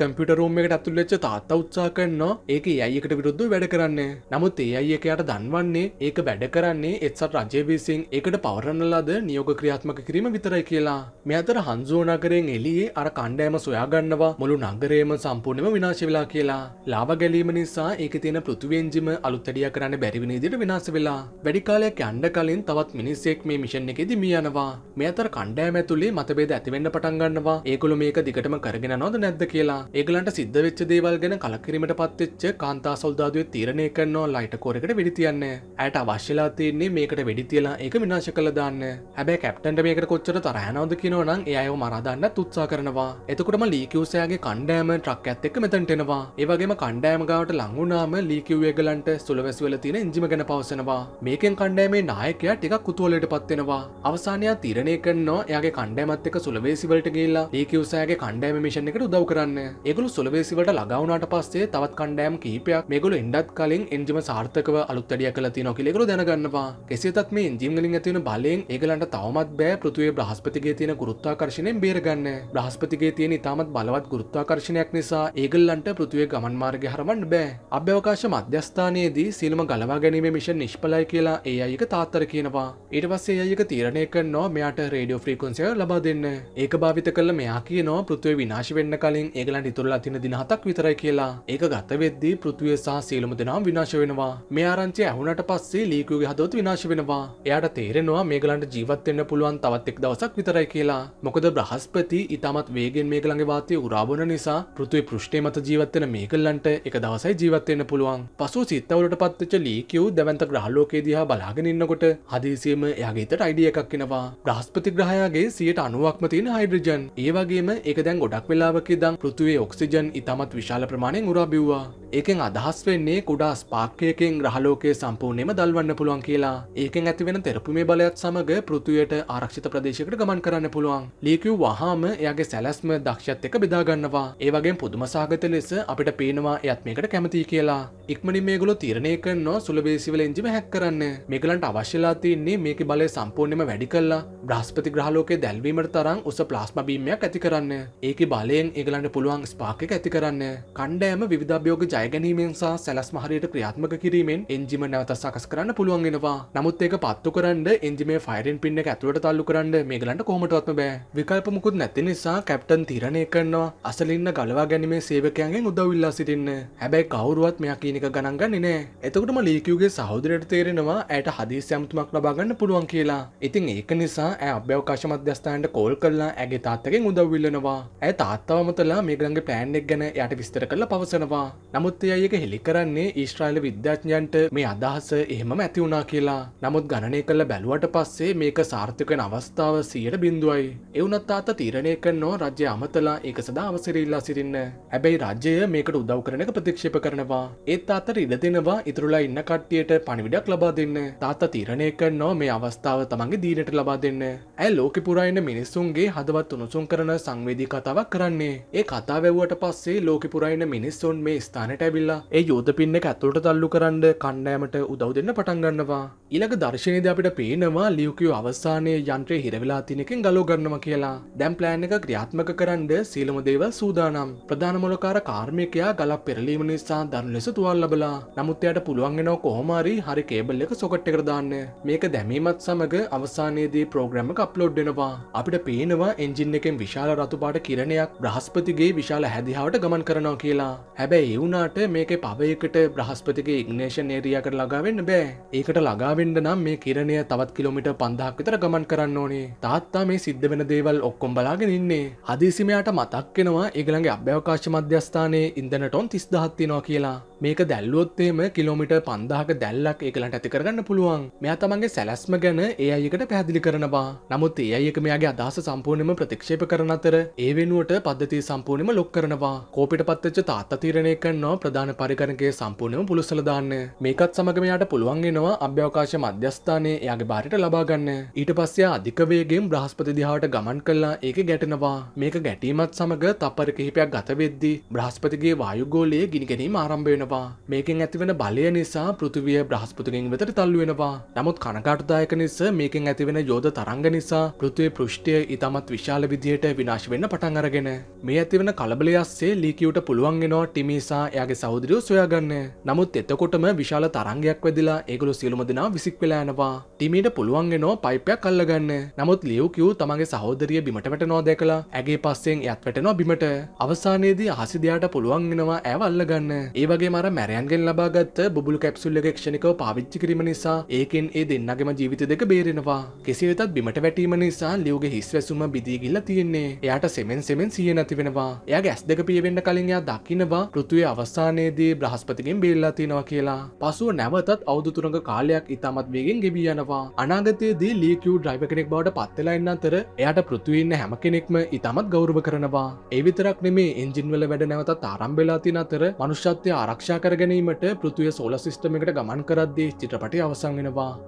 කම්පිට රෝමයකට ඇතුල්වෙච්ච තාත්තා උත්සා කරනවා ඒක අයකට විරුද්ධ වැඩ කරන්න නමුත් ඒ අයි එකයට දන්වන්නේ ඒක වැඩ කරන්නේ එත්සත් රජයවිසින් ඒකට පවරන්නලාද නියෝග ක්‍රියාත්මක කිරීම විතරයි කියලා මෙ අතර හන්සුවන නගරෙන් එලියේ අර කණ්ඩෑම සොයාගන්නවා මුළු නගරේම සම්පූර්ණම විනාශ වෙලා කියලා. ලාව ගැලීම නිසා ඒක තියෙන පෘතුවෙන්ජිම අලුත්තඩිය කරන්න බැරිවෙන ඉදිට විනාස වෙලා වැඩිකාලයක් යන්ඩ කලින් තවත් මිනිස්සෙක් මේ මිෂන් එකෙද මිය යනවා මේ අතර කණ්ඩෑම ඇතුලේ මතබේද ඇතිවෙන්න පටන්ගන්නවා ඒකුළු මේක දිගටම කරගෙන නොද නැද්ද කියලා ඒගලන්ට සිද්ධ වෙච්ච දේවල් ගැන කලකිරීමට පත්වෙච්ච කාන්තා සොල්දාදුවේ තීරණය කරනවා ලයිට කෝරකට වෙඩිතියන්න ඇයට අවශ්‍යලා තියන්නේ මේකට වෙඩිතියලා ඒක විනාශ කළ දාන්න හැබැ කැප්ටන්ට මේක කොච්චර තරහනවද කියනවනම් එයව මරද හදන්න තුත්සා කරනවා එතකොටම ලීකවසයාගේ කණ්ඩෑම ට්‍රක් ඇත් එක් මෙතැටෙනවා ඒවගේම කණ්ඩෑමගාවට ලංගුනාම ලීකවේගලන්ට සුළවැස්වල තියෙන ඉංජිම ගැන පවසනවා මේකෙන් කණ්ඩෑමේ නායකයා ටික කුතුවලට පත්වෙනවා අවසානයා තිරණය කරනවා යාගේ කණ්ඩෑමත් එක සුළවේසිවලට ගේල්ලා ඒකවසයාගේ කණ්ඩෑම මිෂණ එකට උදව් කරන්න ඒගොලු සුළවේසිවට ලගවුණට පස්සේ තවත් කණ්ඩෑම් කීපයක් මේගොලු එන්ඩත් කලින් එන්ජිම සාර්ථකව අලුත්තඩිය කල තින කිලෙකරු දැනගන්නවා කෙසේතත් මේ ඉන්ජිම්ගලින් ඇතිවන බලයෙන් ඒගලන්ට තවමත් බෑ පෘතුවේ බ්‍රහස්පතිගේ තියෙන ගුරුත්තාකර්ශණයෙන් බේරගන්න බ්‍රහස්පතිගේ තියෙන ඉතාමත් බලවත් ගුරුත්වාකර්ශණයක් නිසා ඒගල්ලන්ට පෘතිවේ ගමන් මාර්ග හරවන්න බෑ අභ්‍යවකාශ මධ්‍යස්ථානයේදී සිල්ම ගලවා ගැනීම මිෂන් නිෂ්පලයි කියලා ඒ අයක තාත්තර කියනවා ඊට පස්සේ අයක තීරණය කරනවා මෙයාට රේඩියෝ ෆ්‍රීකොන්සිය ලබා දෙන්න ඒක භාවිත කළ මෙයා කියනවා පෘතිවේ විනාශ වෙන්න කලින් ඒගලන්ට ඉතුරුලා තියෙන දින හතක් විතරයි කියලා ඒක ගත වෙද්දී පෘතිවේ සහ සියලුම දෙනාම විනාශ වෙනවා මේ ආරංචි ඇහුණට පස්සේ ලීකුගේ හදවත විනාශ වෙනවා එයාට තේරෙනවා මේගලන්ට ජීවත් වෙන්න පුළුවන් තවත් එක් දවසක් විතරයි කියලා මොකද බ්‍රහ බ්‍රහස්පති ඉතාමත් වේගෙන් මේකළඟ වාතය උරාබන නිසා පෘතුයි පෘෂ්ටේ මත ජීවත්වන මේකල්ලන්ට එක දවසයි ජීවත්වයන්න පුළුවන් පසු සිත්තවලට පත්තච ලීකව් දැවන්ත ග්‍රහල්ලෝකේ දිහා බලාගෙනන්නකොට හදිසියම යගේතට අයිඩිය එකක් කෙනවා බ්‍රහස්පති ග්‍රහයාගේ සියට අනුවක්ම තියෙන හයිඩ්‍රජන් ඒවගේම එක දැන් ගොඩක් වෙලාවකි දං පෘතුවේ ඔක්සිජන් ඉතාමත් විශාල ප්‍රමාණයෙන් උරාබිව්වා ඒකෙන් අදහස් වෙන්නේ කුඩා ස්පාක්කයකෙන් ග්‍රහලෝකය සම්පූර්ණයම දල්වන්න පුළුවන් කියලා ඒකෙන් ඇතිවෙන තෙරපුමේ බලයත් සමඟ පෘතුවයට ආරක්ෂිත ප්‍රදේශකට ගමන් කරන්න පුළුවන් ලිකව් වහාම එයාගේ සැලැස්ම දක්ෂත් එක බෙදාගන්නවා ඒවගේ පුදුම සාගත ලෙස අපිට පේනවා එයත් මේකට කැමති කියලා ඉක්මනි මේගොලු තීරණය කරනවා සුලබේසිවල එංජිම හැක් කරන්න මේගලන්ට අවශ්‍යලා තියන්නේ මේක බලය සම්පූර්ණයම වැඩි කල්ලා බ්‍රහස්පති ග්‍රහලෝකේ දැල්වීමට තරම් උස ප්ලාස්ම බීමයක් ඇති කරන්න ඒක බලයෙන් ඒගලන්ට පුළුවන් ස්පාක ඇති කරන්න කණ්ඩෑම විධභ්‍යෝග ජයගැනීමෙන් සහ සැලස් මහරියට ක්‍රියාත්මක කිරීමෙන් එංජිම නැවත සකස් කරන්න පුළුවන්ගෙනවා නමුත් ඒක පත්තු කරන්න එංජිමේ ෆයිරෙන් පින්න ඇතුවට තල්ලු කරන්න මේගලන්ට කොමටත්ම බෑ විකල්ප මුකුත් නැති නිසා කැප්ටන් තිරණය කරනවා අසලින්න ගලවා ගැනීමේ සේවකයන්ගෙන් උදවවිල්ලා සිටින්න හැබැයි කවුරුවත් මෙයා කියනක ගණන් ගන්නේ නෑ එතකොටම ලීකියුගේ සහෝදරයට තේරෙනවා ඇයට හදිසි ඇමතුමක් ලබාගන්න පුළුවන් කියලා ඉතින් ඒක නිසා ඇ අභ්‍යවකාශ මධ්‍යස්ථානට කෝල් කරලා ඇගේ තාත්තකෙන් උදව්විල්ලනවා ඇය තාත්තවමතලා මේගලන්ගේ පෑන්ෙක් ගැන යට විස්තර කරලා පවසනවා නමුත් එයඒක හෙළි කරන්නේ ඊශ්‍රායිල විද්‍යාඥන්ට මේ අදහස එහෙම ඇති වුණා කියලා නමුත් ගණනය කළ බැලුවට පස්සේ මේක සාර්ථකන අවස්ථාව සියයට බිඳුවයි එවනත්තාත් මත තීරණය කරනෝ රජ්‍ය අමතලා ඒක සදා අවසිරල්ලා සිරින්න ඇබැයි රජ්‍යය මේකට උදව් කරනක ප්‍රතික්ෂප කරනවා ඒත් අතර ඉඩ දෙනවා ඉතුරලා ඉන්න කට්ටියට පණිවිඩක් ලබා දෙන්න තාත්තා තීරණය කරනෝ මේ අවස්ථාව තමන්ගේ දීනට ලබා දෙන්න ඇ ලෝක පුරායින්න මිනිස්සුන්ගේ හදවත් උණුසුම් කරන සංවේදී කතාවක් කරන්නේ ඒ කතා වැැව්වට පස්සේ ලෝක පුරයින්න මිනිස්සුන් මේ ස්ථානට ඇවිල්ලා ඒ යෝධ පින්න ඇතුළට තල්ලු කරන්න කණ්ඩෑමට උදව් දෙන්න පටන්ගන්නවා ඉලක දර්ශනයද අපිට පේනවා ලියකෝ අවසානය යන්ත්‍රය හිරවෙලා තිනකින් ගලෝ ගන්නම කියලා දැම් ප්ලෑන් එක ක්‍රියාත්මක කරන්න සීලම දේව සූදානම් ප්‍රධානමොලකාර කාර්මිකයා ගලක් පෙරලීම නිසා දරු ලෙස තුවල් ලබලා නමුත්යට පුළුවන්ගෙනෝ කොහොමරි හරි කේබල් එක සොකට් එකරදාන්න මේක දැමීමත් සමඟ අවසානයේදී ප්‍රෝග්‍රම අප්ලෝඩ්ඩෙනවා අපිට පේනවා එන්ජින් එකෙන් විශාල රතුපාට කිරණයක් බ්‍රහස්පතිගේ විශාල හැදිහාවට ගමන් කරනවා කියලා හැබැයි ඒවුනාට මේක පවයකට බ්‍රහස්පතිගේ ඉක්නේෂන් ඒරියකට ලගාවෙන්න බෑ ඒකට ලගා වෙන්ඩ නම් මේ කිරණය තවත් කිලමිට පන්දහක් විතර ගමන් කරන්න ඕනේ තාත්තා මේ සිද්ධ වෙන දේවල් ඔක්කොම් බලාගෙන ඉන්නේ හදිසිමයාට මතක්කෙනවා ඒගළගේ අභ්‍යවකාශ මධ්‍යස්ථානයේ ඉන්දනටොන් තිස්දහත්තිනවා කියලා මේක දැල්ලුවොත්තේම කිලෝමිට පන්දාහක දැල්ලක් එකලට ඇතිකරගන්න පුළුවන් මෙයා තමන්ගේ සැලැස්ම ගැන ඒ අයකට පැදිලි කරනවා නමුත් ඒ අයක මෙයාගේ අදහස සම්පූර්ණයම ප්‍රතික්ෂේප කරන අතර ඒ වෙනුවට පද්ධති සම්පූර්ණයම ලොක් කරනවා කෝපිට පත්තච්ච තාත්ත තීරණය කරනවා ප්‍රධාන පරිගණගේ සම්පූර්ණයම පුළසලදාන්න මේකත් සමග මෙයාට පුළුවන්ගෙනවා අභ්‍යවකාශ අවකාශ මධ්‍යස්ථානය එයාගේ බාරිට ලබාගන්න ඊට පස්සයා අධිකවේගෙන් බ්‍රහස්පති දිහාට ගමන් කල්ලා ඒක ගැටෙනවා මේක ගැටීමත් සමඟ තපර කිහිපයක් ගතවෙද්දි බ්‍රහස්පතිගේ වායුගෝලය ගිනිගැනීම ආරම්භයෙනවා මේකෙන් ඇතිවන බලය නිසා පෘතිවිය බ්‍රහස්පතිගෙන් වෙතට තල්ලුවෙනවා නමුත් කනකාටදායක නිස මේකෙන් ඇතිවෙන යෝධ තරංග නිසා පෘතිවේ පෘෂ්ටය ඉතාමත් විශාල විදියට විනාශ වෙන්න පටන් අරගෙන මේ ඇතිවන කලබලයස්සේ ලීකියුට පුළුවන්ගෙනවා ටිමිසා එයාගේ සෞදරියෝ සොයාගන්න නමුත් එතකොටම විශාල තරංගයක් වැදිලා ඒගොලු සියලුම දෙනා විසික් වෙලා යනවා ටිමීට පුළුවන් වෙනවා පයිපයක් කල්ලගන්න නමුත් ලියව් කිව් තමගේ සහෝදරිය බිමට වැටෙනවා දැකලා ඇගේ පස්සෙන් එයත් වැටෙනවා බිමට අවසානයේදී හසිදයාට පුළුවන් වෙනවා ඇව අල්ලගන්න ඒ වගේ මර මැරයන්ගෙන් ලබාගත්ත බුබුල් කැප්සුල් එක ක්ෂණිකව පාවිච්චි කිරීම නිසා ඒකෙන් ඒ දෙන්නගේම ජීවිත දෙක බේරෙනවා කෙසේ වෙතත් බිමට වැටීම නිසා ලියවගේ හිස් වැසුම බිදීගිල්ල තියෙන්නේ එයාට සෙමෙන් සෙමෙන් සිය නැති වෙනවා එයා ගැස් දෙක පියවෙන්න කලින් එයා දකිනවා පෘතුවේ අවසානයේදී බ්‍රහස්පතිගෙන් බේල්ලා තියෙනවා කියලා පසුව නැවතත් අවුදුතුරඟ කාලයක් ඉතා තමත් වේගෙන් ගෙබී යනවා අනාගතයේදී ලීකූ ඩ්‍රයිව කෙනෙක් බවට පත්වෙලා එන්න අතර එයට පෘතුවන්න හැම කෙනෙක්ම ඉතාමත් ගෞරව කරනවා ඒවිතරක් නෙමේ එන්ජින්වල වැඩ නැවතත් ආරම්භවෙලා තින අතර මනුෂ්‍යත්වය ආරක්ෂා කරගැනීමට පෘතුවය සෝල සිිස්ටමකට ගමන් කරද්දී චිත්‍රපටි අවසංගෙනවා